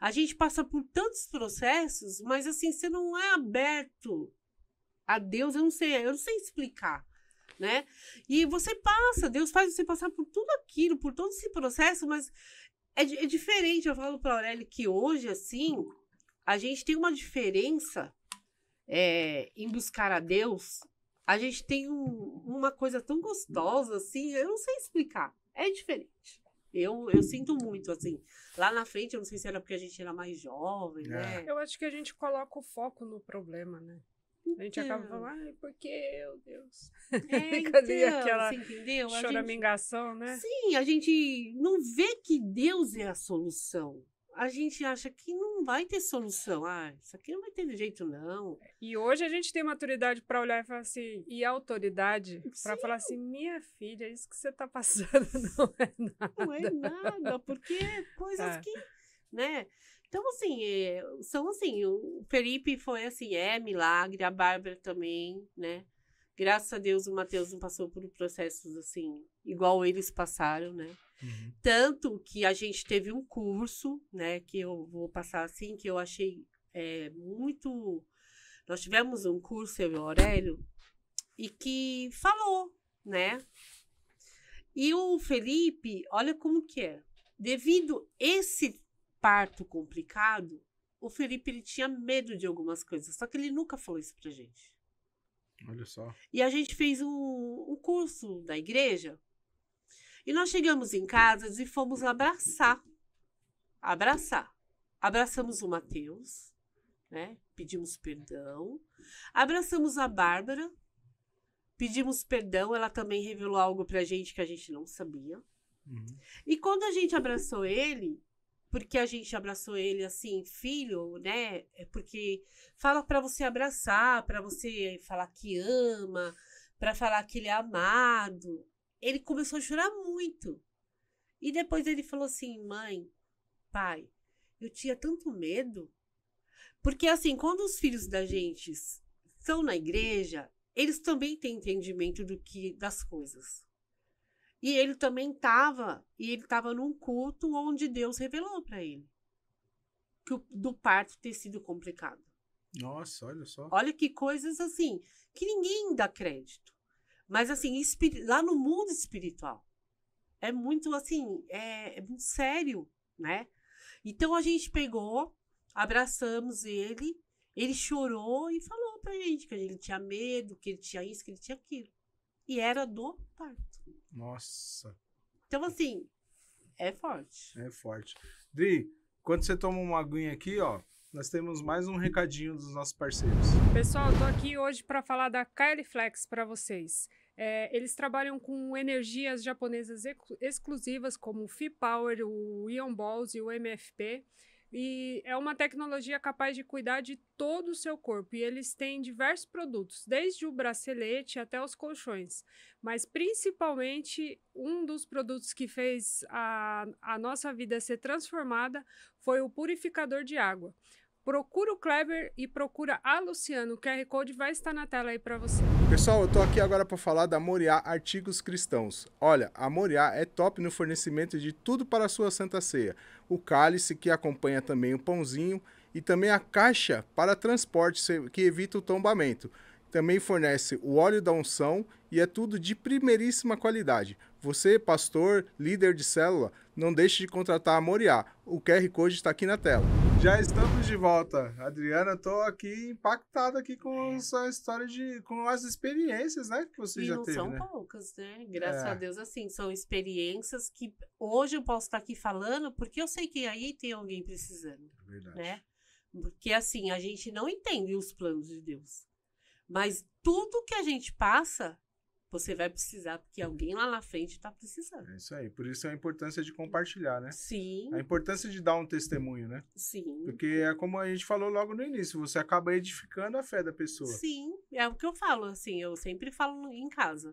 a gente passa por tantos processos, mas assim, você não é aberto a Deus, eu não sei, eu não sei explicar, né? E você passa, Deus faz você passar por tudo aquilo, por todo esse processo, mas é, é diferente. Eu falo para Aurélia que hoje assim, a gente tem uma diferença é, em buscar a Deus. A gente tem um, uma coisa tão gostosa assim, eu não sei explicar. É diferente. Eu, eu sinto muito, assim. Lá na frente, eu não sei se era porque a gente era mais jovem, né? é. né? Eu acho que a gente coloca o foco no problema, né? A gente então. acaba falando, ai, por que, meu Deus? É, então, aquela você entendeu? choramingação, gente... né? Sim, a gente não vê que Deus é a solução a gente acha que não vai ter solução. Ah, isso aqui não vai ter jeito, não. E hoje a gente tem maturidade para olhar e falar assim, e autoridade para falar assim: minha filha, isso que você está passando não é nada. Não é nada, porque é coisas é. que. Né? Então, assim, é, são assim, o Felipe foi assim, é milagre, a Bárbara também, né? Graças a Deus o Matheus não passou por processos assim, igual eles passaram, né? Uhum. Tanto que a gente teve um curso, né, que eu vou passar assim, que eu achei é, muito. Nós tivemos um curso, eu e o Aurélio, e que falou, né? E o Felipe, olha como que é. Devido esse parto complicado, o Felipe ele tinha medo de algumas coisas, só que ele nunca falou isso pra gente. Olha só. E a gente fez um, um curso da igreja e nós chegamos em casa e fomos abraçar. Abraçar. Abraçamos o Mateus, né? Pedimos perdão. Abraçamos a Bárbara. Pedimos perdão, ela também revelou algo pra gente que a gente não sabia. Uhum. E quando a gente abraçou ele, porque a gente abraçou ele assim, filho, né? É porque fala para você abraçar, para você falar que ama, para falar que ele é amado ele começou a chorar muito. E depois ele falou assim: mãe, pai, eu tinha tanto medo. Porque, assim, quando os filhos da gente estão na igreja, eles também têm entendimento do que das coisas. E ele também estava, e ele estava num culto onde Deus revelou para ele que o, do parto ter sido complicado. Nossa, olha só. Olha que coisas assim, que ninguém dá crédito. Mas, assim, lá no mundo espiritual. É muito, assim, é, é muito sério, né? Então, a gente pegou, abraçamos ele, ele chorou e falou pra gente que ele tinha medo, que ele tinha isso, que ele tinha aquilo. E era do parto. Nossa. Então, assim, é forte. É forte. Dri, quando você toma uma aguinha aqui, ó, nós temos mais um recadinho dos nossos parceiros. Pessoal, estou aqui hoje para falar da Kyleflex para vocês. É, eles trabalham com energias japonesas ex exclusivas, como o Fi-Power, o Ion Balls e o MFP. E é uma tecnologia capaz de cuidar de todo o seu corpo. E eles têm diversos produtos, desde o bracelete até os colchões. Mas principalmente, um dos produtos que fez a, a nossa vida ser transformada foi o purificador de água procura o Kleber e procura a Luciano. O QR Code vai estar na tela aí para você. Pessoal, eu tô aqui agora para falar da Moriá Artigos Cristãos. Olha, a Moriá é top no fornecimento de tudo para a sua Santa Ceia. O cálice que acompanha também o pãozinho e também a caixa para transporte que evita o tombamento. Também fornece o óleo da unção e é tudo de primeiríssima qualidade. Você, pastor, líder de célula, não deixe de contratar a Moriá. O QR Code está aqui na tela. Já estamos de volta. Adriana, eu tô aqui impactado aqui com é. sua história de. com as experiências, né? Que você e já não teve. São né? poucas, né? Graças é. a Deus, assim, são experiências que hoje eu posso estar aqui falando, porque eu sei que aí tem alguém precisando. É verdade. Né? Porque assim, a gente não entende os planos de Deus. Mas tudo que a gente passa você vai precisar, porque alguém lá na frente está precisando. É isso aí, por isso é a importância de compartilhar, né? Sim. A importância de dar um testemunho, né? Sim. Porque é como a gente falou logo no início, você acaba edificando a fé da pessoa. Sim, é o que eu falo, assim, eu sempre falo em casa.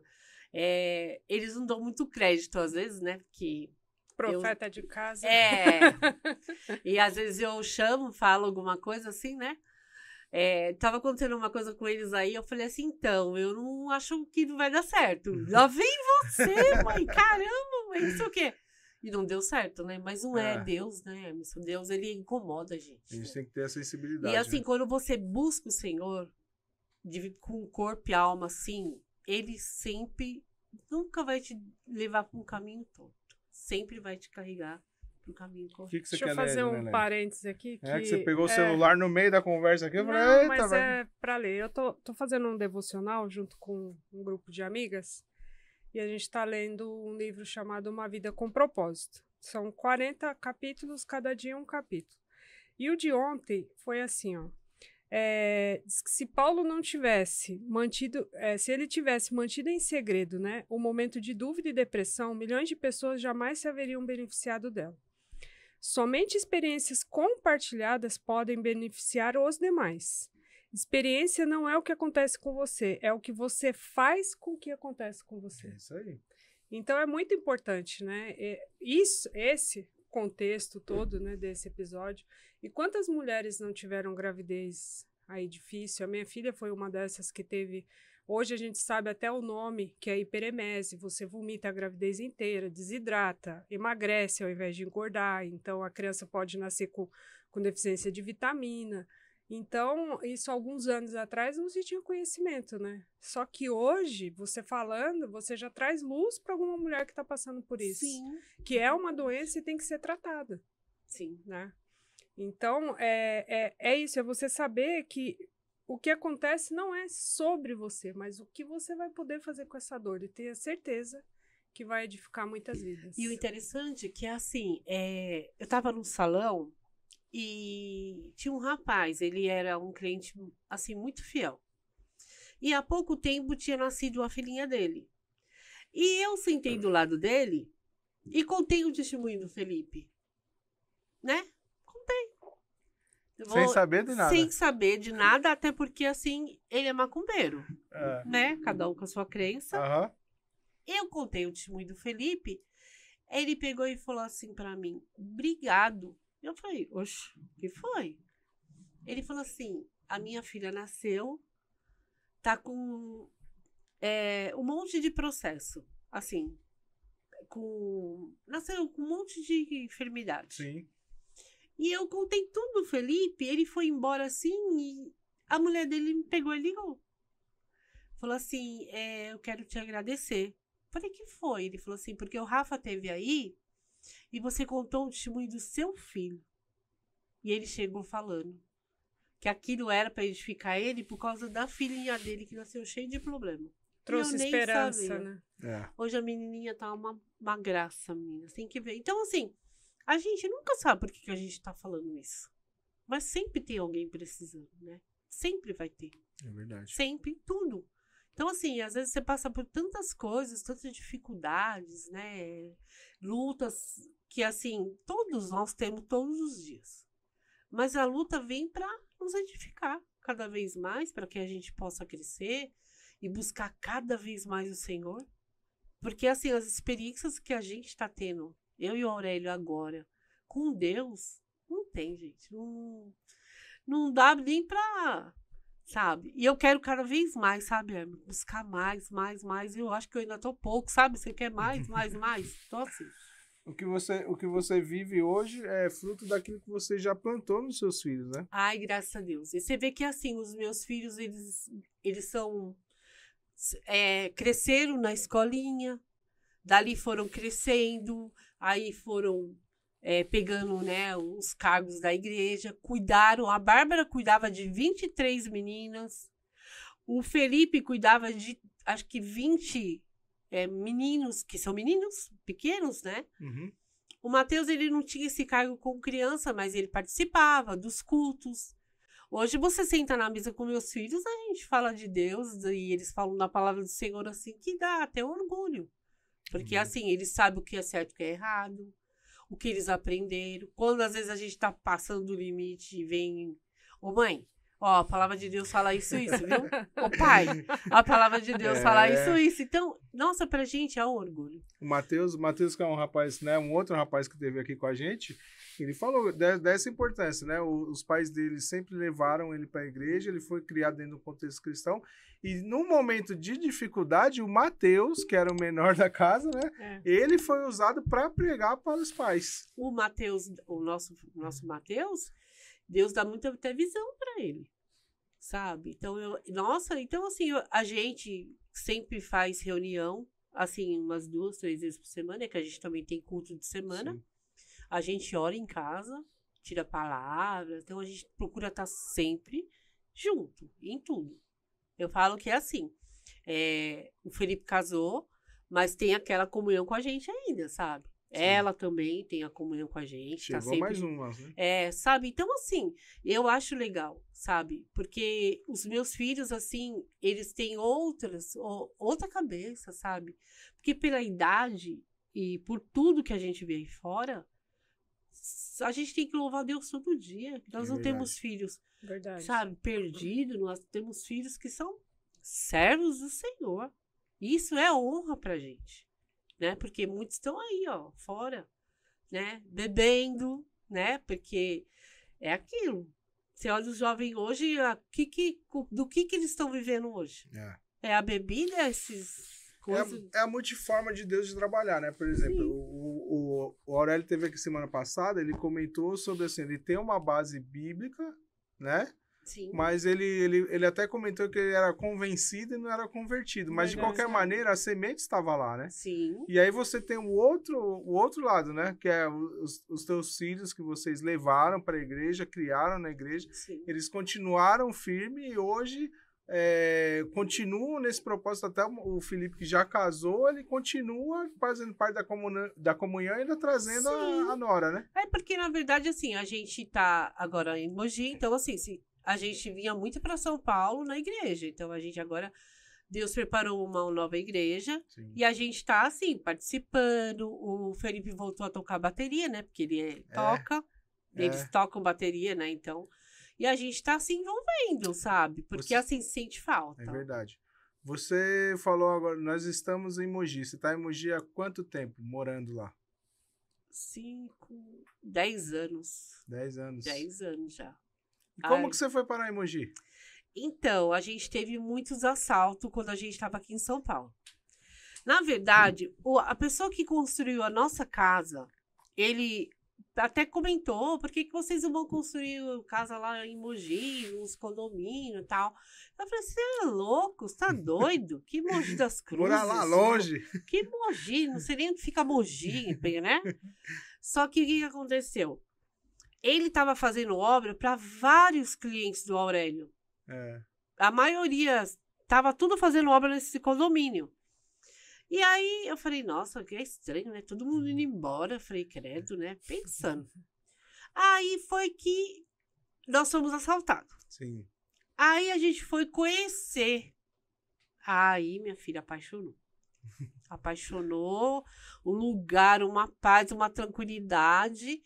É, eles não dão muito crédito às vezes, né? Porque profeta eu... de casa. É. e às vezes eu chamo, falo alguma coisa assim, né? É, tava acontecendo uma coisa com eles aí, eu falei assim, então, eu não acho que não vai dar certo. Lá vem você, mãe, caramba, mãe, não o quê. E não deu certo, né? Mas não é, é Deus, né, Emerson? Deus, ele incomoda a gente. A gente né? tem que ter a sensibilidade. E assim, né? quando você busca o Senhor de, com corpo e alma, assim, ele sempre, nunca vai te levar para um caminho torto. Sempre vai te carregar pro caminho correto. Que que Deixa eu fazer ler, um né, parênteses aqui. Que é que você pegou é... o celular no meio da conversa aqui, eu falei, Não, mas velho. é para ler. Eu tô, tô fazendo um devocional junto com um grupo de amigas e a gente está lendo um livro chamado Uma Vida com Propósito. São 40 capítulos, cada dia um capítulo. E o de ontem foi assim, ó. É, diz que se Paulo não tivesse mantido, é, se ele tivesse mantido em segredo, né, o momento de dúvida e depressão, milhões de pessoas jamais se haveriam beneficiado dela. Somente experiências compartilhadas podem beneficiar os demais. Experiência não é o que acontece com você, é o que você faz com o que acontece com você. É isso aí. Então é muito importante, né? Isso, esse contexto todo, né, desse episódio. E quantas mulheres não tiveram gravidez aí difícil? A minha filha foi uma dessas que teve Hoje a gente sabe até o nome, que é hiperemese. Você vomita a gravidez inteira, desidrata, emagrece ao invés de engordar. Então, a criança pode nascer com, com deficiência de vitamina. Então, isso alguns anos atrás não se tinha conhecimento, né? Só que hoje, você falando, você já traz luz para alguma mulher que está passando por isso. Sim. Que é uma doença e tem que ser tratada. Sim. Né? Então, é, é, é isso, é você saber que o que acontece não é sobre você, mas o que você vai poder fazer com essa dor. E tenha certeza que vai edificar muitas vidas. E o interessante é que, assim, é, eu estava num salão e tinha um rapaz, ele era um cliente, assim, muito fiel. E há pouco tempo tinha nascido a filhinha dele. E eu sentei do lado dele e contei o testemunho do Felipe, né? Vou, sem saber de nada. Sem saber de nada, até porque, assim, ele é macumbeiro. É. Né? Cada um com a sua crença. Uhum. Eu contei o testemunho do Felipe. Ele pegou e falou assim para mim: obrigado. Eu falei: oxe, o que foi? Ele falou assim: a minha filha nasceu, tá com é, um monte de processo. Assim, com. Nasceu com um monte de enfermidade. Sim. E eu contei tudo, Felipe. Ele foi embora assim e a mulher dele me pegou e ligou. Falou assim: é, Eu quero te agradecer. Falei: Que foi? Ele falou assim: Porque o Rafa teve aí e você contou o testemunho do seu filho. E ele chegou falando que aquilo era para edificar ele por causa da filhinha dele que nasceu cheia de problema. Trouxe esperança, sabia. né? É. Hoje a menininha tá uma, uma graça, menina. Tem que ver. Então, assim, a gente nunca sabe por que, que a gente está falando isso. Mas sempre tem alguém precisando, né? Sempre vai ter. É verdade. Sempre, tudo. Então, assim, às vezes você passa por tantas coisas, tantas dificuldades, né? Lutas que, assim, todos nós temos todos os dias. Mas a luta vem para nos edificar cada vez mais, para que a gente possa crescer e buscar cada vez mais o Senhor. Porque, assim, as experiências que a gente está tendo eu e o Aurélio agora, com Deus, não tem, gente. Não, não dá nem pra. Sabe? E eu quero cada vez mais, sabe, Hermes? Buscar mais, mais, mais. Eu acho que eu ainda tô pouco, sabe? Você quer mais, mais, mais? Então, assim. O que, você, o que você vive hoje é fruto daquilo que você já plantou nos seus filhos, né? Ai, graças a Deus. E você vê que, assim, os meus filhos, eles, eles são. É, cresceram na escolinha, Dali foram crescendo, aí foram é, pegando né, os cargos da igreja, cuidaram. A Bárbara cuidava de 23 meninas, o Felipe cuidava de acho que 20 é, meninos, que são meninos pequenos, né? Uhum. O Mateus ele não tinha esse cargo com criança, mas ele participava dos cultos. Hoje você senta na mesa com meus filhos, a gente fala de Deus e eles falam da palavra do Senhor assim que dá até orgulho. Porque uhum. assim, eles sabem o que é certo e o que é errado, o que eles aprenderam. Quando às vezes a gente tá passando do limite e vem, ô mãe, ó, a palavra de Deus fala isso, isso, viu? ô pai, a palavra de Deus é... fala isso, isso. Então, nossa, pra gente é um orgulho. O Matheus, Matheus, que é um rapaz, né? Um outro rapaz que teve aqui com a gente, ele falou né, dessa importância, né? Os pais dele sempre levaram ele para a igreja, ele foi criado dentro do contexto cristão. E no momento de dificuldade, o Mateus, que era o menor da casa, né? É. Ele foi usado para pregar para os pais. O Mateus, o nosso, nosso Mateus, Deus dá muita até visão para ele, sabe? Então eu, nossa, então assim a gente sempre faz reunião assim umas duas, três vezes por semana, é que a gente também tem culto de semana. Sim a gente ora em casa, tira palavras, então a gente procura estar tá sempre junto, em tudo. Eu falo que é assim. É, o Felipe casou, mas tem aquela comunhão com a gente ainda, sabe? Sim. Ela também tem a comunhão com a gente. Tá Chegou tá sempre, mais uma, né? É, sabe? Então, assim, eu acho legal, sabe? Porque os meus filhos, assim, eles têm outras, outra cabeça, sabe? Porque pela idade e por tudo que a gente vê aí fora, a gente tem que louvar Deus todo dia. Nós é não temos filhos, verdade. sabe, perdidos, nós temos filhos que são servos do Senhor. Isso é honra pra gente, né? Porque muitos estão aí, ó, fora, né? Bebendo, né? Porque é aquilo. Você olha os jovens hoje, a, que, que, do que, que eles estão vivendo hoje? É. é a bebida, esses. É, coisas... É, a, é a multiforma de Deus de trabalhar, né? Por exemplo, o o Aurélio teve aqui semana passada, ele comentou sobre assim, ele tem uma base bíblica, né? Sim. Mas ele, ele, ele até comentou que ele era convencido e não era convertido. Mas, de qualquer maneira, a semente estava lá, né? Sim. E aí você tem o outro, o outro lado, né? Que é os, os teus filhos que vocês levaram para a igreja, criaram na igreja. Sim. Eles continuaram firme e hoje é, continuam nesse propósito, até o Felipe que já casou, ele continua fazendo parte da, comunhão, da comunhão e ainda trazendo a, a, Nora, né? É porque, na verdade, assim, a gente tá agora em Mogi, então assim, se, a gente vinha muito para São Paulo na igreja, então a gente agora... Deus preparou uma nova igreja Sim. e a gente está assim, participando. O Felipe voltou a tocar bateria, né? Porque ele é, é. toca, é. eles tocam bateria, né? Então e a gente tá se envolvendo, sabe? Porque Você... assim sente falta. É verdade. Você falou agora, nós estamos em Mogi. Você tá em Mogi há quanto tempo morando lá? Cinco, dez anos. Dez anos. Dez anos já. E como Ai. que você foi parar em Mogi? Então, a gente teve muitos assaltos quando a gente estava aqui em São Paulo. Na verdade, o, a pessoa que construiu a nossa casa, ele até comentou, por que, que vocês não vão construir casa lá em Mogi, uns condomínios e tal? Eu falei, você é louco, você tá doido? Que Mogi das Cruzes? Morar lá longe. Que Mogi, não sei nem onde fica Mogi, né? Só que o que aconteceu? Ele estava fazendo obra para vários clientes do Aurélio. É. A maioria estava tudo fazendo obra nesse condomínio. E aí eu falei, nossa, que é estranho, né? Todo mundo indo uhum. embora. Eu falei, credo, né? Pensando. aí foi que nós fomos assaltados. Sim. Aí a gente foi conhecer. Aí minha filha apaixonou. Apaixonou, o lugar, uma paz, uma tranquilidade.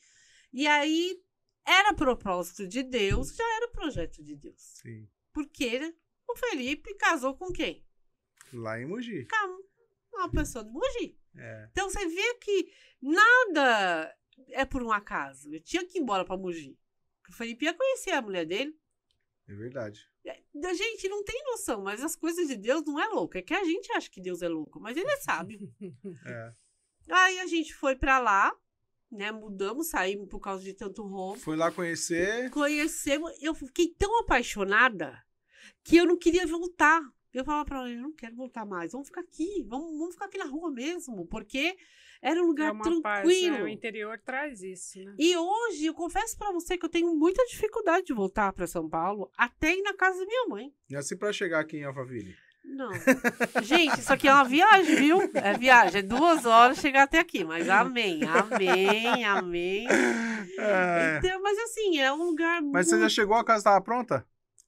E aí era propósito de Deus, já era projeto de Deus. Sim. Porque o Felipe casou com quem? Lá em Mogi. Cam uma pessoa de Mogi. É. Então você vê que nada é por um acaso. Eu tinha que ir embora para Mogi. O Felipe ia conhecer a mulher dele. É verdade. É, a gente não tem noção, mas as coisas de Deus não é louca. É que a gente acha que Deus é louco, mas ele é sábio. É. Aí a gente foi para lá, né? Mudamos, saímos por causa de tanto roubo. Foi lá conhecer. Conhecemos. Eu fiquei tão apaixonada que eu não queria voltar. Eu falava para ela, eu não quero voltar mais, vamos ficar aqui, vamos, vamos ficar aqui na rua mesmo, porque era um lugar é tranquilo. Paz, né? O interior traz isso, né? E hoje, eu confesso para você que eu tenho muita dificuldade de voltar para São Paulo, até ir na casa da minha mãe. E assim para chegar aqui em Alphaville? Não. Gente, isso aqui é uma viagem, viu? É viagem, é duas horas chegar até aqui, mas amém, amém, amém. É... Então, mas assim, é um lugar. Mas muito... você já chegou, a casa estava pronta?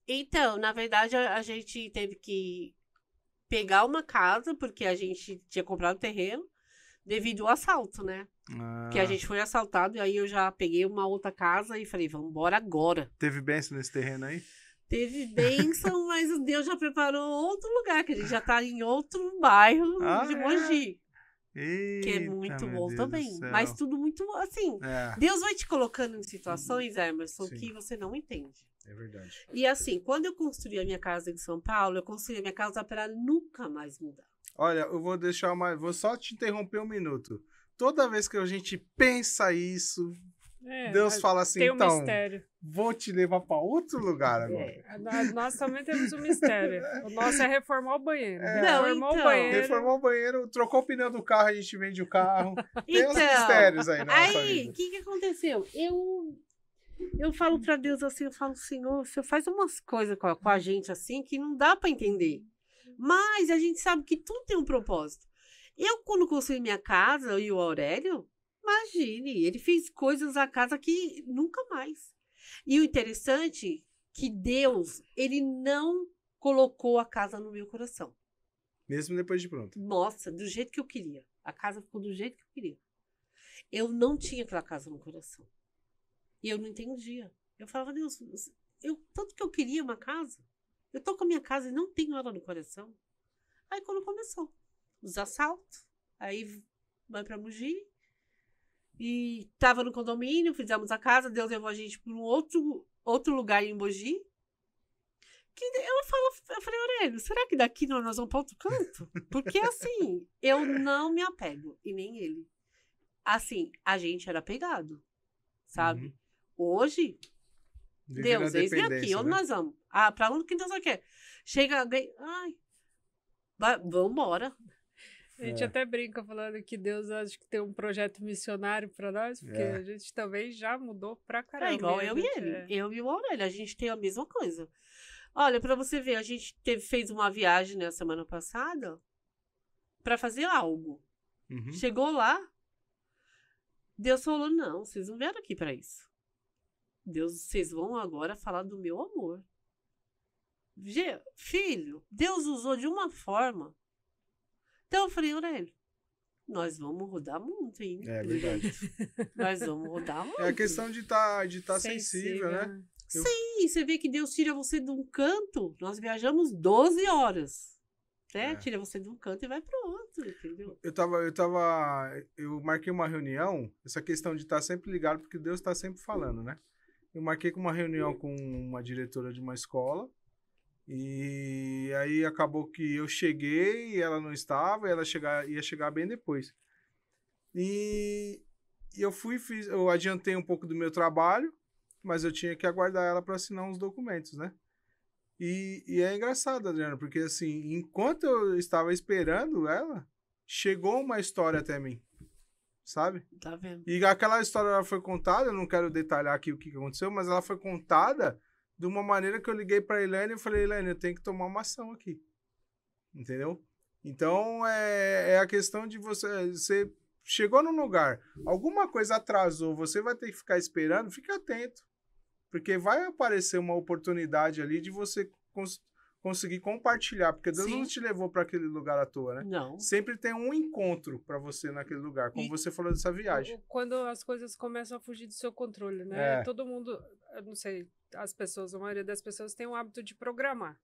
Então, na verdade, a, gente teve que pegar uma casa, porque a gente tinha comprado terreno, devido ao assalto, né? Ah. Que a ah. gente foi assaltado, e aí eu já peguei uma outra casa e falei, vamos embora agora. Teve bênção nesse terreno aí? Teve bênção, mas o Deus já preparou outro lugar, que a gente já tá em outro bairro ah, de é? Mogi. É. Eita, que é muito bom Deus também. Mas tudo muito assim. É. Deus vai te colocando em situações, Emerson, Sim. que você não entende. É verdade. E assim, quando eu construí a minha casa em São Paulo, eu construí a minha casa para nunca mais mudar. Olha, eu vou deixar uma. Vou só te interromper um minuto. Toda vez que a gente pensa isso, é, Deus fala assim, um então, mistério. vou te levar para outro lugar é, agora. É, nós também temos um mistério. O nosso é reformar o banheiro. É, não, reformou então, o banheiro. Reformou o banheiro, trocou o pneu do carro, a gente vende o carro. Tem então, uns mistérios aí na Aí, o que, que aconteceu? Eu eu falo para Deus assim, eu falo, Senhor, o Senhor faz umas coisas com a, com a gente assim que não dá para entender. Mas a gente sabe que tudo tem um propósito. Eu, quando construí minha casa, e o Aurélio, imagine, ele fez coisas na casa que nunca mais. E o interessante é que Deus, ele não colocou a casa no meu coração. Mesmo depois de pronto. Nossa, do jeito que eu queria. A casa ficou do jeito que eu queria. Eu não tinha aquela casa no coração. E eu não entendia. Eu falava, Deus, eu, tanto que eu queria uma casa, eu tô com a minha casa e não tenho ela no coração. Aí quando começou, os assaltos, aí vai pra Mogi e tava no condomínio, fizemos a casa, Deus levou a gente para um outro, outro lugar em Mogi. Que eu falo, eu falei, Aurélio, será que daqui nós é vamos para outro canto? Porque assim, eu não me apego, e nem ele. Assim, a gente era pegado, sabe? Uhum. Hoje, Vive Deus, eis me aqui, onde né? nós vamos? Ah, para onde que Deus quer? Chega alguém, ai, vamos embora. A gente é. até brinca falando que Deus acho que tem um projeto missionário para nós, porque é. a gente também já mudou pra caramba. É igual eu e ele, é. eu e o Aurélio, a gente tem a mesma coisa. Olha, para você ver, a gente teve, fez uma viagem na né, semana passada para fazer algo. Uhum. Chegou lá, Deus falou: não, vocês não vieram aqui para isso. Deus, vocês vão agora falar do meu amor. Filho, Deus usou de uma forma. Então eu falei, Aurélio, nós vamos rodar muito hein? É verdade. nós vamos rodar muito. É a questão de tá, de tá sensível, né? Eu... Sim, você vê que Deus tira você de um canto. Nós viajamos 12 horas. Né? É. Tira você de um canto e vai para outro, entendeu? Eu tava, eu tava. Eu marquei uma reunião, essa questão de estar tá sempre ligado, porque Deus está sempre falando, né? Eu marquei com uma reunião com uma diretora de uma escola. E aí acabou que eu cheguei e ela não estava, ela chegar, ia chegar bem depois. E, e eu fui, fiz, eu adiantei um pouco do meu trabalho, mas eu tinha que aguardar ela para assinar os documentos, né? E, e, é engraçado, Adriano, porque assim, enquanto eu estava esperando ela, chegou uma história até mim sabe? Tá vendo. E aquela história foi contada, eu não quero detalhar aqui o que aconteceu, mas ela foi contada de uma maneira que eu liguei para Helene e falei, Helene, eu tenho que tomar uma ação aqui. Entendeu? Então, é, é a questão de você, você chegou num lugar, alguma coisa atrasou, você vai ter que ficar esperando, fique atento. Porque vai aparecer uma oportunidade ali de você conseguir compartilhar, porque Deus Sim. não te levou para aquele lugar à toa, né? Não. Sempre tem um encontro para você naquele lugar, como e você falou dessa viagem. Quando as coisas começam a fugir do seu controle, né? É. Todo mundo, eu não sei, as pessoas, a maioria das pessoas tem o hábito de programar.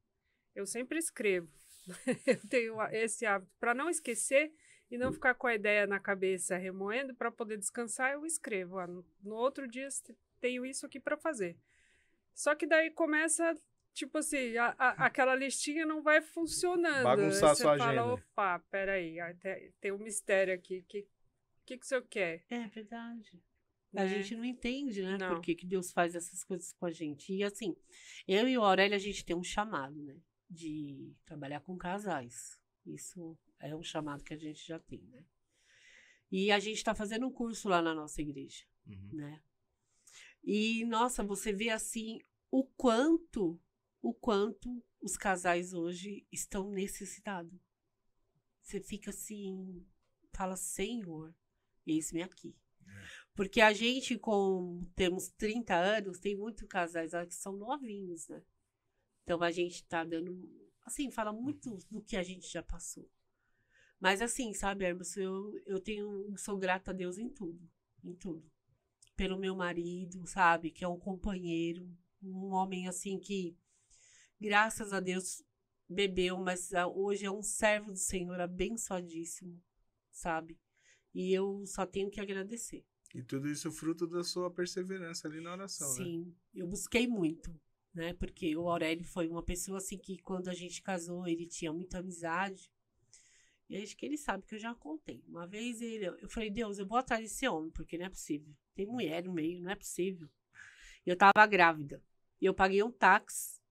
Eu sempre escrevo. eu tenho esse hábito para não esquecer e não ficar com a ideia na cabeça remoendo para poder descansar, eu escrevo. Ah, no outro dia tenho isso aqui para fazer. Só que daí começa tipo assim, a, a, aquela listinha não vai funcionando. Bagunçar aí você sua fala, agenda. opa, peraí, tem um mistério aqui. O que, que, que o senhor quer? É verdade. A né? gente não entende, né? Não. Por que, que Deus faz essas coisas com a gente. E assim, eu e o Aurélia, a gente tem um chamado, né? De trabalhar com casais. Isso é um chamado que a gente já tem, né? E a gente está fazendo um curso lá na nossa igreja, uhum. né? E, nossa, você vê assim o quanto o quanto os casais hoje estão necessitados. Você fica assim, fala, Senhor, eis-me aqui. É. Porque a gente, com temos 30 anos, tem muitos casais que são novinhos, né? Então a gente tá dando. Assim, fala muito uhum. do que a gente já passou. Mas assim, sabe, Hermes, eu, eu tenho. Sou grata a Deus em tudo. Em tudo. Pelo meu marido, sabe? Que é um companheiro. Um homem assim que graças a Deus, bebeu, mas ah, hoje é um servo do Senhor abençoadíssimo, sabe? E eu só tenho que agradecer. E tudo isso fruto da sua perseverança ali na oração, né? Sim, né? eu busquei muito, né? Porque o Aurélio foi uma pessoa assim que quando a gente casou, ele tinha muita amizade. E acho que ele sabe que eu já contei. Uma vez ele, eu falei, Deus, eu vou atrás desse homem, porque não é possível. Tem mulher no meio, não é possível. Eu tava grávida. E eu paguei um táxi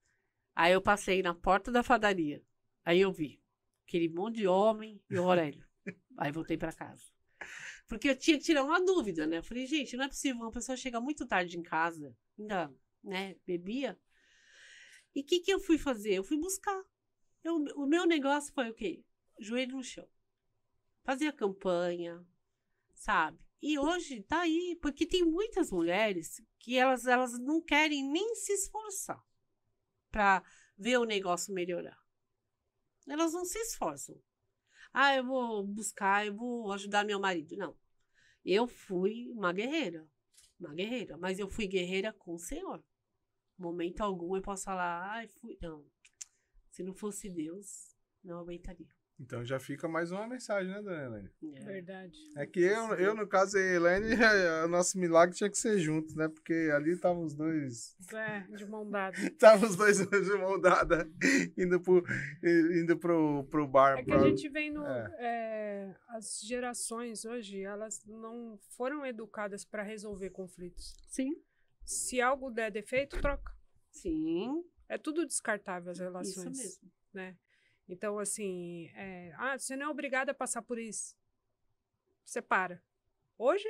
Aí eu passei na porta da padaria. Aí eu vi aquele monte de homem e o Aurélio. Aí voltei para casa. Porque eu tinha que tirar uma dúvida, né? Eu falei, gente, não é possível, uma pessoa chega muito tarde em casa, ainda, né, bebia. E o que, que eu fui fazer? Eu fui buscar. Eu, o meu negócio foi o quê? Joelho no chão. Fazia campanha, sabe? E hoje tá aí, porque tem muitas mulheres que elas, elas não querem nem se esforçar para ver o negócio melhorar. Elas não se esforçam. Ah, eu vou buscar, eu vou ajudar meu marido. Não. Eu fui uma guerreira. Uma guerreira. Mas eu fui guerreira com o Senhor. Momento algum eu posso falar, ai, ah, fui. Não. Se não fosse Deus, não aguentaria. Então já fica mais uma mensagem, né, dona Helene? É. Verdade. É que eu, eu, no caso, e a Helene, o nosso milagre tinha que ser junto, né? Porque ali estavam os dois. É, de mão dada. Estavam os dois de mão dada, indo pro, indo pro, pro bar. É que pra... a gente vem no. É. É, as gerações hoje, elas não foram educadas para resolver conflitos. Sim. Se algo der defeito, troca. Sim. É tudo descartável as relações. Isso mesmo. Né? Então, assim, é, ah, você não é obrigada a passar por isso. Você para. Hoje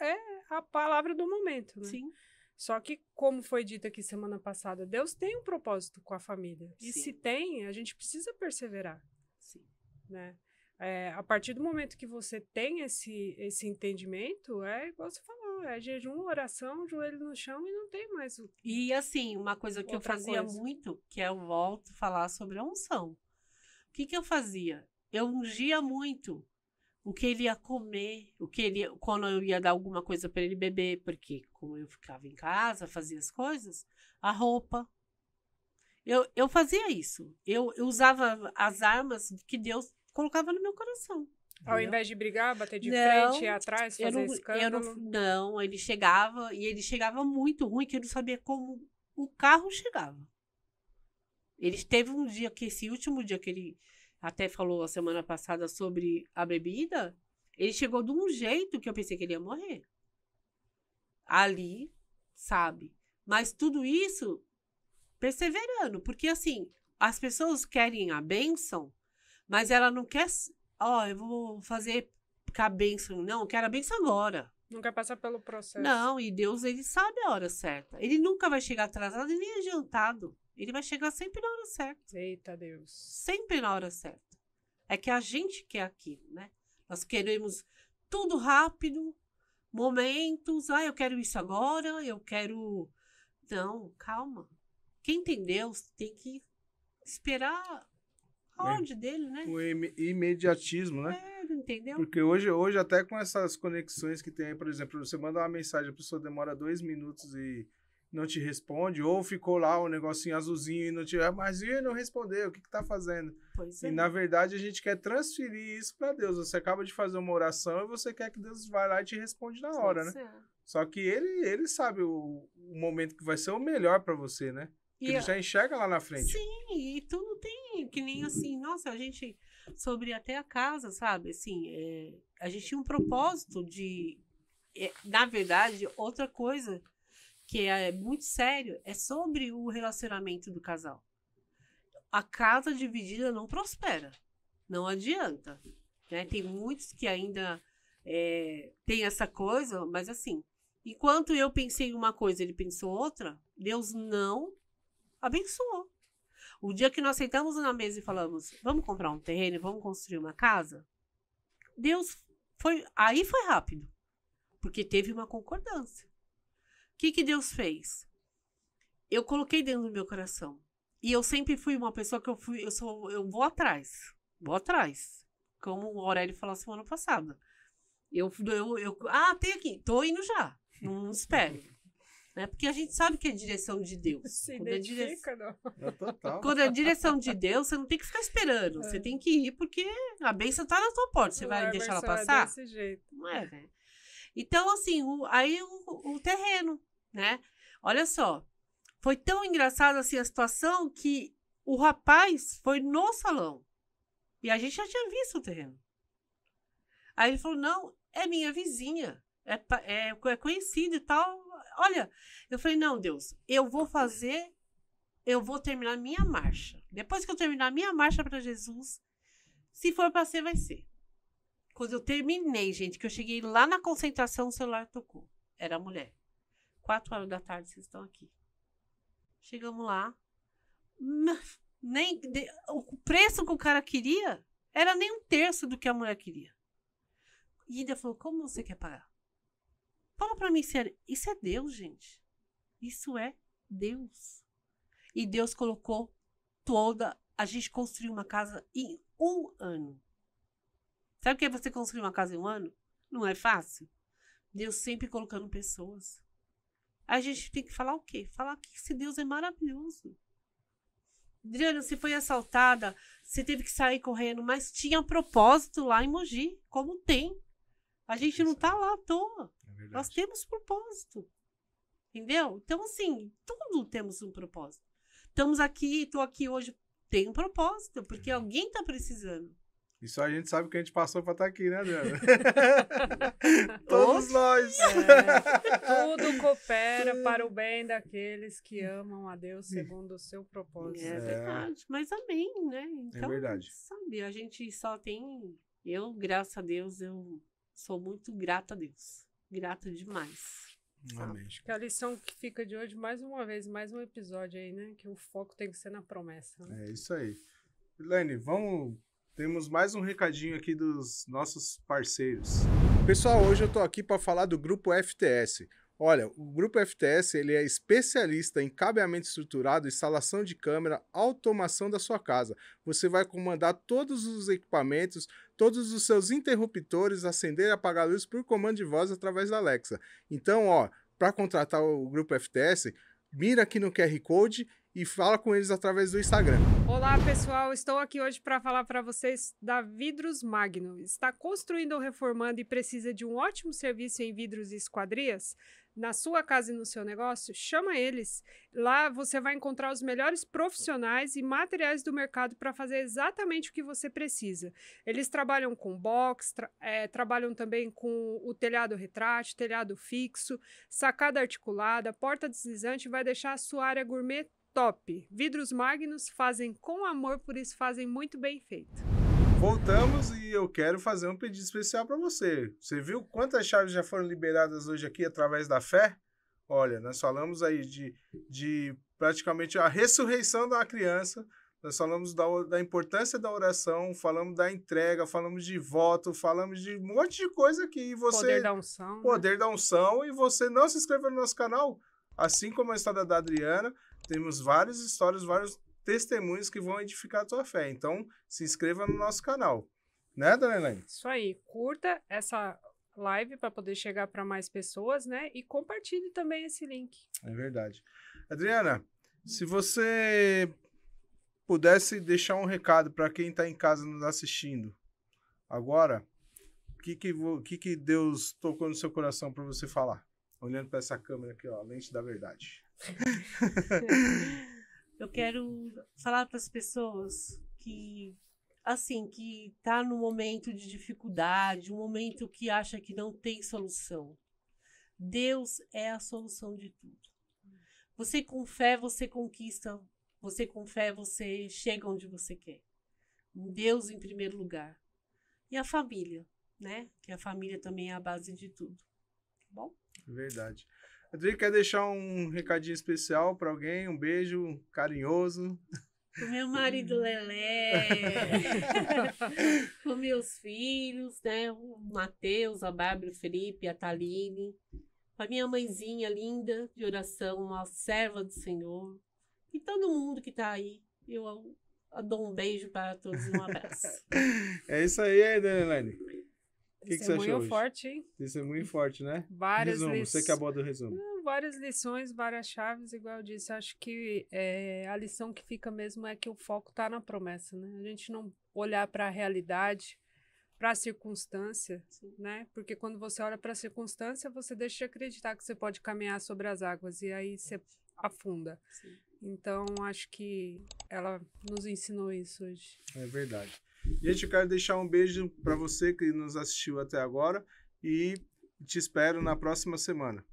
é, é a palavra do momento, né? Sim. Só que, como foi dito aqui semana passada, Deus tem um propósito com a família. E se tem, a gente precisa perseverar. Sim. Né? É, a partir do momento que você tem esse, esse entendimento, é igual você falou, é jejum, oração, joelho no chão e não tem mais o... E assim, uma coisa que eu fazia coisa. muito, que é eu volto falar sobre a unção que, que eu fazia? Eu ungia muito o que ele ia comer, o que ele, quando eu ia dar alguma coisa para ele beber, porque como eu ficava em casa, fazia as coisas, a roupa. Eu, eu fazia isso. Eu, eu usava as armas que Deus colocava no meu coração. Ao invés de brigar, bater de não, frente, ir atrás, fazer eu não, escândalo. Eu não, não, ele chegava, e ele chegava muito ruim, que eu não sabia como o carro chegava. Ele teve um dia que, esse último dia que ele até falou a semana passada sobre a bebida, ele chegou de um jeito que eu pensei que ele ia morrer. Ali, sabe? Mas tudo isso perseverando, porque assim, as pessoas querem a bênção, mas ela não quer, ó, oh, eu vou fazer com a bênção, não, eu quero a bênção agora. Nunca passa pelo processo. Não, e Deus, ele sabe a hora certa. Ele nunca vai chegar atrasado e nem adiantado. Ele vai chegar sempre na hora certa. Eita Deus. Sempre na hora certa. É que a gente quer aquilo, né? Nós queremos tudo rápido, momentos. Ah, eu quero isso agora, eu quero. Não, calma. Quem tem Deus tem que esperar a é. dele, né? O im imediatismo, né? É, entendeu? Porque hoje, hoje, até com essas conexões que tem aí, por exemplo, você manda uma mensagem, a pessoa demora dois minutos e não te responde, ou ficou lá o um negocinho azulzinho e não te. Ah, mas e não respondeu, o que, que tá fazendo? Pois e é. na verdade a gente quer transferir isso para Deus. Você acaba de fazer uma oração e você quer que Deus vá lá e te responde na hora, né? É. Só que ele, ele sabe o, o momento que vai ser o melhor para você, né? Que ele já enxerga lá na frente. Sim, e tu não tem, que nem assim, nossa, a gente, sobre até a casa, sabe? Assim, é, a gente tinha um propósito de. É, na verdade, outra coisa que é muito sério, é sobre o relacionamento do casal. A casa dividida não prospera, não adianta. Né? Tem muitos que ainda é, tem essa coisa, mas assim, enquanto eu pensei uma coisa, ele pensou outra, Deus não abençoou. O dia que nós sentamos na mesa e falamos, vamos comprar um terreno, vamos construir uma casa, Deus foi, aí foi rápido, porque teve uma concordância que, que Deus fez? Eu coloquei dentro do meu coração. E eu sempre fui uma pessoa que eu fui, eu sou, eu vou atrás, vou atrás. Como o Aurélio falou semana passada. Eu, eu, eu, ah, tem aqui, tô indo já, não espero. né? Porque a gente sabe que é direção de Deus. Se quando, é dire... não. É quando é direção de Deus, você não tem que ficar esperando. É. Você tem que ir porque a bênção tá na tua porta. Você não vai é, deixar ela é passar? É desse jeito. Não é, né? Então, assim, o, aí o, o terreno né? Olha só, foi tão engraçada assim a situação que o rapaz foi no salão e a gente já tinha visto o terreno. Aí ele falou: não, é minha vizinha, é, é, é conhecido e tal. Olha, eu falei: não, Deus, eu vou fazer, eu vou terminar minha marcha. Depois que eu terminar minha marcha para Jesus, se for para ser, vai ser. Quando eu terminei, gente, que eu cheguei lá na concentração, o celular tocou. Era a mulher. Quatro horas da tarde vocês estão aqui. Chegamos lá. Nem, de, o preço que o cara queria era nem um terço do que a mulher queria. E ainda falou: Como você quer pagar? Fala para mim, sério. Isso é Deus, gente. Isso é Deus. E Deus colocou toda. A gente construiu uma casa em um ano. Sabe o que é você construir uma casa em um ano? Não é fácil. Deus sempre colocando pessoas. A gente tem que falar o quê? Falar que esse Deus é maravilhoso. Adriana, você foi assaltada, você teve que sair correndo, mas tinha propósito lá em Mogi, como tem. A gente não tá lá à toa. É Nós temos propósito. Entendeu? Então, assim, tudo temos um propósito. Estamos aqui, estou aqui hoje, tem um propósito, porque uhum. alguém está precisando. Isso a gente sabe que a gente passou para estar tá aqui, né, Adriana? Todos nós. É, tudo coopera para o bem daqueles que amam a Deus segundo o seu propósito. É, é. verdade, mas amém, né? É então, é verdade. Sabe, a gente só tem. Eu, graças a Deus, eu sou muito grata a Deus. Grata demais. Amém. Que a lição que fica de hoje, mais uma vez, mais um episódio aí, né? Que o foco tem que ser na promessa. Né? É isso aí. Lene, vamos temos mais um recadinho aqui dos nossos parceiros. Pessoal, hoje eu estou aqui para falar do grupo FTS. Olha, o grupo FTS ele é especialista em cabeamento estruturado, instalação de câmera, automação da sua casa. Você vai comandar todos os equipamentos, todos os seus interruptores, acender e apagar a luz por comando de voz através da Alexa. Então, ó, para contratar o grupo FTS, mira aqui no QR Code e fala com eles através do Instagram. Olá, pessoal. Estou aqui hoje para falar para vocês da Vidros Magno. Está construindo ou reformando e precisa de um ótimo serviço em vidros e esquadrias? Na sua casa e no seu negócio, chama eles. Lá você vai encontrar os melhores profissionais e materiais do mercado para fazer exatamente o que você precisa. Eles trabalham com box, tra é, trabalham também com o telhado retrátil, telhado fixo, sacada articulada, porta deslizante, vai deixar a sua área gourmet top. Vidros Magnus fazem com amor, por isso fazem muito bem feito. Voltamos e eu quero fazer um pedido especial para você. Você viu quantas chaves já foram liberadas hoje aqui através da fé? Olha, nós falamos aí de, de praticamente a ressurreição da criança, nós falamos da, da, importância da oração, falamos da entrega, falamos de voto, falamos de um monte de coisa que você, poder da unção. Né? Poder né? da unção. E você não se inscreva no nosso canal, assim como a história da Adriana temos várias histórias, vários testemunhos que vão edificar a tua fé. Então, se inscreva no nosso canal. Né, dona Elaine? Isso aí. Curta essa live para poder chegar para mais pessoas, né? E compartilhe também esse link. É verdade. Adriana, se você pudesse deixar um recado para quem está em casa nos assistindo agora, o que que, que que Deus tocou no seu coração para você falar? Olhando para essa câmera aqui, ó, lente da verdade. eu quero falar para as pessoas que assim que está no momento de dificuldade, um momento que acha que não tem solução. Deus é a solução de tudo. Você com fé você conquista, você com fé você chega onde você quer. Deus em primeiro lugar e a família, né? Que a família também é a base de tudo. Tá bom? Verdade. Adri quer deixar um recadinho especial para alguém? Um beijo carinhoso? Pro meu marido Lelé, com meus filhos, né? O Matheus, a Bárbara, o Felipe, a Taline, a minha mãezinha linda de oração, uma serva do Senhor, e todo mundo que está aí. Eu dou um beijo para todos e um abraço. é isso aí, né, Dona Helene que, que você achou hoje? forte, hein? muito forte, né? Várias resumo, você que aborda o resumo. várias lições, várias chaves, igual eu disse. Acho que é, a lição que fica mesmo é que o foco está na promessa, né? A gente não olhar para a realidade, para a circunstância, Sim. né? Porque quando você olha para a circunstância, você deixa de acreditar que você pode caminhar sobre as águas e aí você afunda. Sim. Então, acho que ela nos ensinou isso hoje. É verdade. Gente, eu quero deixar um beijo para você que nos assistiu até agora e te espero na próxima semana.